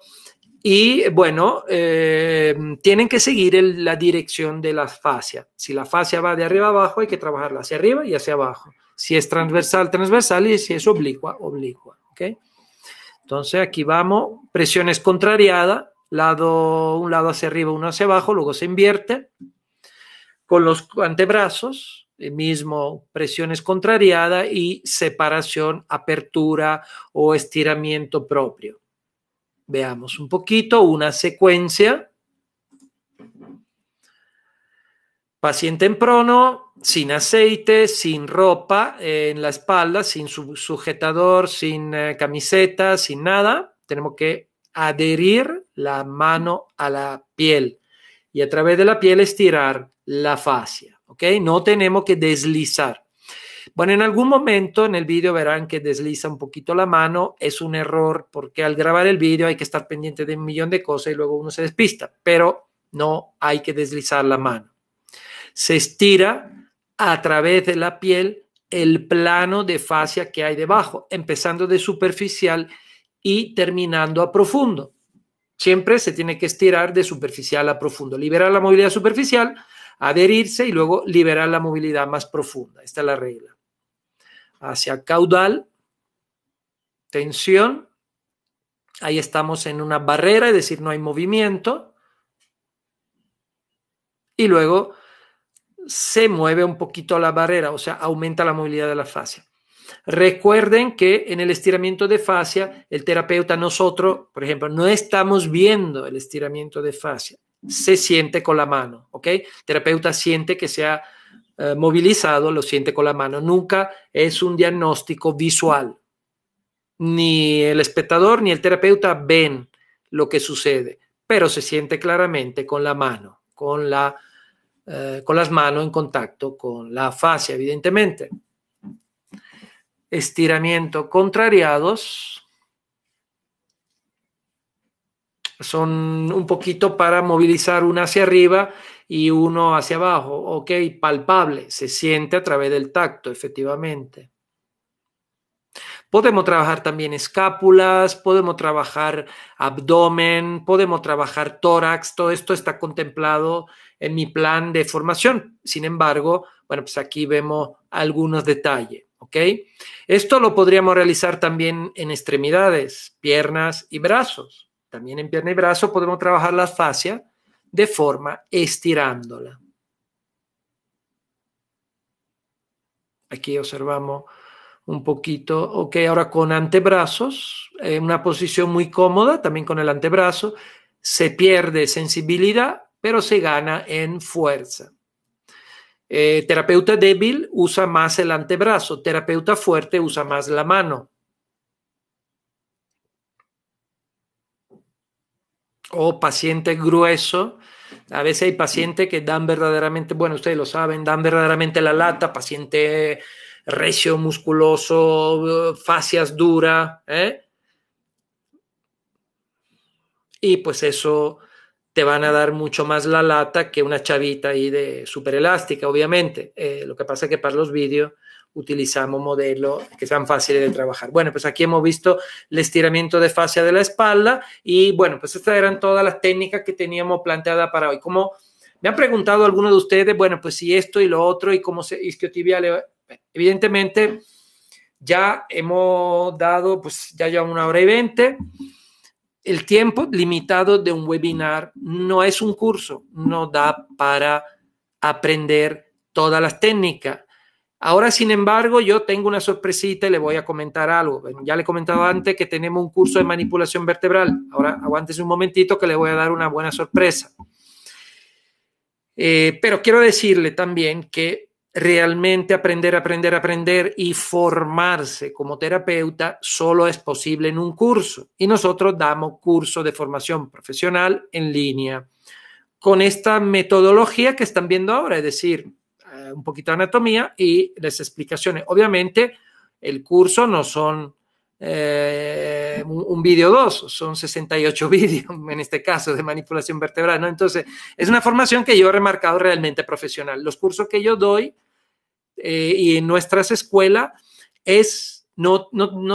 Y bueno, eh, tienen que seguir la dirección de la fascia. Si la fascia va de arriba abajo, hay que trabajarla hacia arriba y hacia abajo. Si es transversal, transversal y si es oblicua, oblicua. ¿okay? Entonces aquí vamos, presión es contrariada, lado, un lado hacia arriba, uno hacia abajo, luego se invierte. Con los antebrazos, eh, mismo presiones contrariada y separación, apertura o estiramiento propio. Veamos un poquito una secuencia Paciente en prono, sin aceite, sin ropa eh, en la espalda, sin sujetador, sin eh, camiseta, sin nada. Tenemos que adherir la mano a la piel y a través de la piel estirar la fascia. Okay. No tenemos que deslizar. Bueno, en algún momento en el vídeo verán que desliza un poquito la mano. Es un error porque al grabar el vídeo hay que estar pendiente de un millón de cosas y luego uno se despista, pero no hay que deslizar la mano se estira a través de la piel el plano de fascia que hay debajo, empezando de superficial y terminando a profundo. Siempre se tiene que estirar de superficial a profundo, liberar la movilidad superficial, adherirse y luego liberar la movilidad más profunda. Esta es la regla. Hacia caudal, tensión, ahí estamos en una barrera, es decir, no hay movimiento. Y luego se mueve un poquito la barrera, o sea, aumenta la movilidad de la fascia. Recuerden que en el estiramiento de fascia, el terapeuta, nosotros, por ejemplo, no estamos viendo el estiramiento de fascia, se siente con la mano, ¿ok? El terapeuta siente que se ha eh, movilizado, lo siente con la mano, nunca es un diagnóstico visual. Ni el espectador ni el terapeuta ven lo que sucede, pero se siente claramente con la mano, con la eh, con las manos en contacto con la fascia, evidentemente. Estiramiento contrariados. Son un poquito para movilizar uno hacia arriba y uno hacia abajo. Ok, palpable, se siente a través del tacto, efectivamente. Podemos trabajar también escápulas, podemos trabajar abdomen, podemos trabajar tórax, todo esto está contemplado en mi plan de formación. Sin embargo, bueno, pues aquí vemos algunos detalles, ¿ok? Esto lo podríamos realizar también en extremidades, piernas y brazos. También en pierna y brazo podemos trabajar la fascia de forma estirándola. Aquí observamos un poquito, ok, ahora con antebrazos, en una posición muy cómoda, también con el antebrazo, se pierde sensibilidad, pero se gana en fuerza. Eh, terapeuta débil usa más el antebrazo, terapeuta fuerte usa más la mano. O paciente grueso, a veces hay pacientes que dan verdaderamente, bueno, ustedes lo saben, dan verdaderamente la lata, paciente recio, musculoso, fascias dura, ¿eh? Y pues eso te van a dar mucho más la lata que una chavita ahí de superelástica elástica, obviamente. Eh, lo que pasa es que para los vídeos utilizamos modelos que sean fáciles de trabajar. Bueno, pues aquí hemos visto el estiramiento de fascia de la espalda y bueno, pues estas eran todas las técnicas que teníamos planteadas para hoy. Como me han preguntado algunos de ustedes, bueno, pues si esto y lo otro y cómo se isquiotibial, eh, evidentemente ya hemos dado, pues ya llevamos una hora y veinte el tiempo limitado de un webinar no es un curso, no da para aprender todas las técnicas. Ahora, sin embargo, yo tengo una sorpresita y le voy a comentar algo. ya le he comentado antes que tenemos un curso de manipulación vertebral. Ahora, aguántese un momentito que le voy a dar una buena sorpresa. Eh, pero quiero decirle también que realmente aprender, aprender, aprender y formarse como terapeuta solo es posible en un curso. Y nosotros damos curso de formación profesional en línea con esta metodología que están viendo ahora, es decir, eh, un poquito de anatomía y las explicaciones. Obviamente, el curso no son eh, un, vídeo dos, son 68 [LAUGHS] vídeos en este caso de manipulación vertebral, ¿no? Entonces, es una formación que yo he remarcado realmente profesional. Los cursos que yo doy eh, y en nuestras escuelas es, no,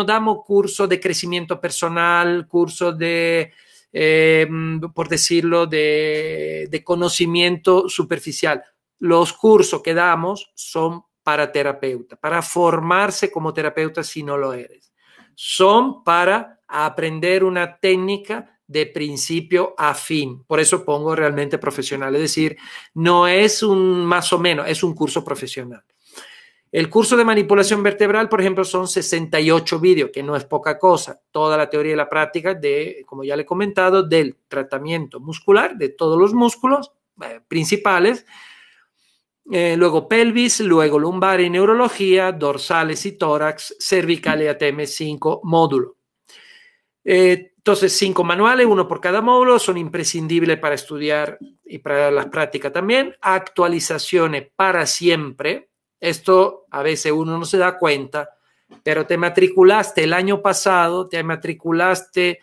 damos curso de crecimiento personal, cursos de, eh, por decirlo, de, de conocimiento superficial. Los cursos que damos son para terapeuta, para formarse como terapeuta si no lo eres. Son para aprender una técnica de principio a fin. Por eso pongo realmente profesional, es decir, no es un más o menos, es un curso profesional. El curso de manipulación vertebral, por ejemplo, son 68 vídeos, que no es poca cosa. Toda la teoría y la práctica de, como ya le he comentado, del tratamiento muscular de todos los músculos eh, principales. Eh, luego pelvis, luego lumbar y neurología, dorsales y tórax, cervical y ATM5 módulo. Eh, entonces, cinco manuales, uno por cada módulo, son imprescindibles para estudiar y para las prácticas también. Actualizaciones para siempre, esto a veces uno no se da cuenta, pero te matriculaste el año pasado, te matriculaste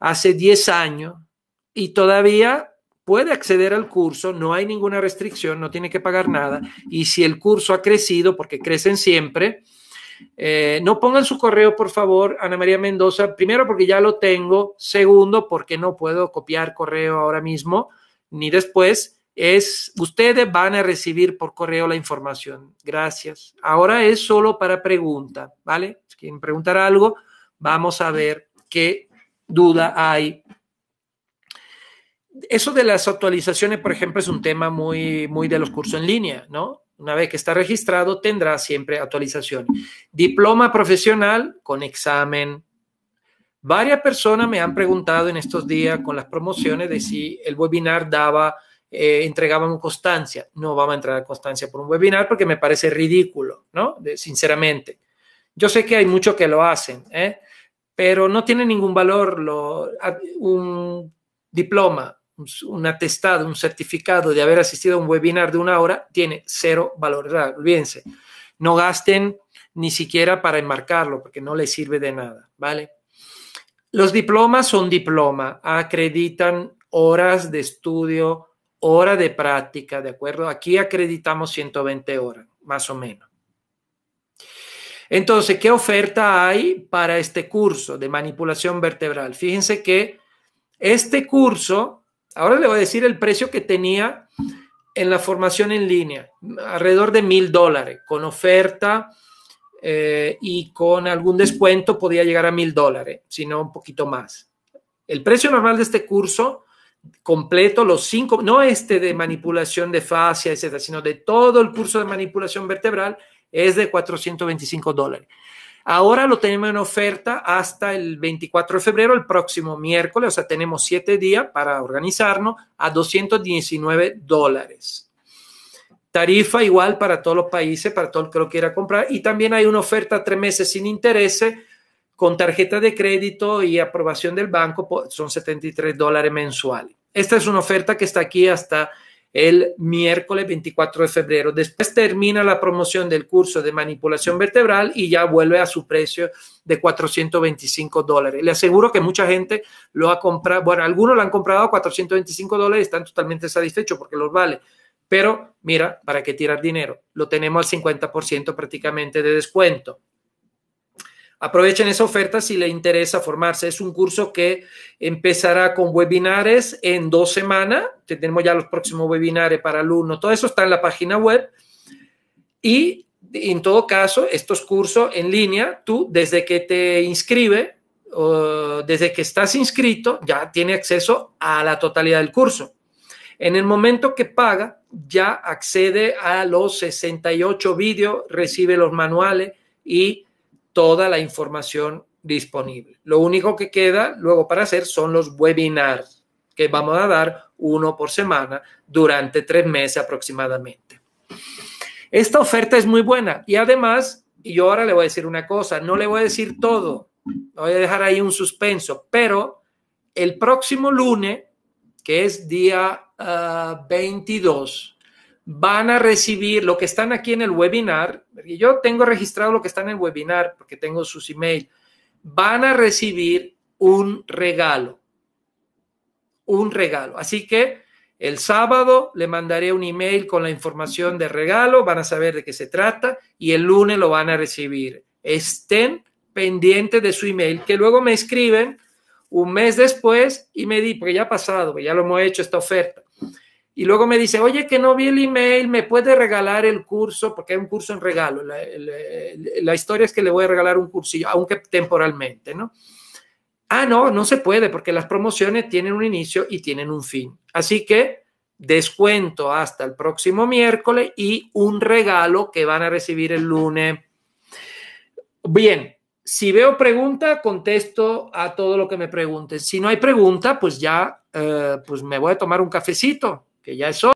hace 10 años y todavía puede acceder al curso, no hay ninguna restricción, no tiene que pagar nada. Y si el curso ha crecido, porque crecen siempre, eh, no pongan su correo, por favor, Ana María Mendoza, primero porque ya lo tengo, segundo porque no puedo copiar correo ahora mismo ni después, es ustedes van a recibir por correo la información. Gracias. Ahora es solo para pregunta, ¿vale? quieren preguntar algo, vamos a ver qué duda hay. Eso de las actualizaciones, por ejemplo, es un tema muy, muy de los cursos en línea, ¿no? Una vez que está registrado, tendrá siempre actualización. Diploma profesional con examen. Varias personas me han preguntado en estos días con las promociones de si el webinar daba eh, entregaban constancia. No vamos a entregar constancia por un webinar porque me parece ridículo, ¿no? sinceramente. Yo sé que hay muchos que lo hacen, ¿eh? pero no tiene ningún valor lo, un diploma, un atestado, un certificado de haber asistido a un webinar de una hora, tiene cero valor. Olvídense, no gasten ni siquiera para enmarcarlo porque no les sirve de nada, ¿vale? Los diplomas son diploma, acreditan horas de estudio, hora de práctica, ¿de acuerdo? Aquí acreditamos 120 horas, más o menos. Entonces, ¿qué oferta hay para este curso de manipulación vertebral? Fíjense que este curso, ahora le voy a decir el precio que tenía en la formación en línea, alrededor de mil dólares, con oferta eh, y con algún descuento podía llegar a mil dólares, si no un poquito más. El precio normal de este curso completo los cinco, no este de manipulación de fascia, etcétera, sino de todo el curso de manipulación vertebral, es de 425 dólares. Ahora lo tenemos en oferta hasta el 24 de febrero, el próximo miércoles, o sea, tenemos siete días para organizarnos a 219 dólares. Tarifa igual para todos los países, para todo el que lo quiera comprar. Y también hay una oferta tres meses sin interés, con tarjeta de crédito y aprobación del banco son 73 dólares mensuales. Esta es una oferta que está aquí hasta el miércoles 24 de febrero. Después termina la promoción del curso de manipulación vertebral y ya vuelve a su precio de 425 dólares. Le aseguro que mucha gente lo ha comprado, bueno, algunos lo han comprado a 425 dólares y están totalmente satisfechos porque los vale. Pero mira, ¿para qué tirar dinero? Lo tenemos al 50% prácticamente de descuento. Aprovechen esa oferta si le interesa formarse. Es un curso que empezará con webinares en dos semanas. Tenemos ya los próximos webinares para alumnos. Todo eso está en la página web. Y en todo caso, estos cursos en línea, tú desde que te inscribe desde que estás inscrito, ya tiene acceso a la totalidad del curso. En el momento que paga, ya accede a los 68 vídeos, recibe los manuales y toda la información disponible. Lo único que queda luego para hacer son los webinars que vamos a dar uno por semana durante tres meses aproximadamente. Esta oferta es muy buena y además, y yo ahora le voy a decir una cosa, no le voy a decir todo, voy a dejar ahí un suspenso, pero el próximo lunes, que es día 22, ah, van a recibir lo que están aquí en el webinar, yo tengo registrado lo que está en el webinar porque tengo sus email, van a recibir un regalo, un regalo. Así que el sábado le mandaré un email con la información de regalo, van a saber de qué se trata y el lunes lo van a recibir. Estén pendientes de su email, que luego me escriben un mes después y me di, porque ya ha pasado, ya lo hemos hecho esta oferta y luego me dice, oye, que no vi el email, ¿me puede regalar el curso? Porque hay un curso en regalo. La, historia es que le voy a regalar un cursillo, aunque temporalmente, ¿no? Ah, no, no se puede, porque las promociones tienen un inicio y tienen un fin. Así que descuento hasta el próximo miércoles y un regalo que van a recibir el lunes. Bien, si veo pregunta, contesto a todo lo que me pregunten. Si no hay pregunta, pues ya eh, pues me voy a tomar un cafecito que ya es hora.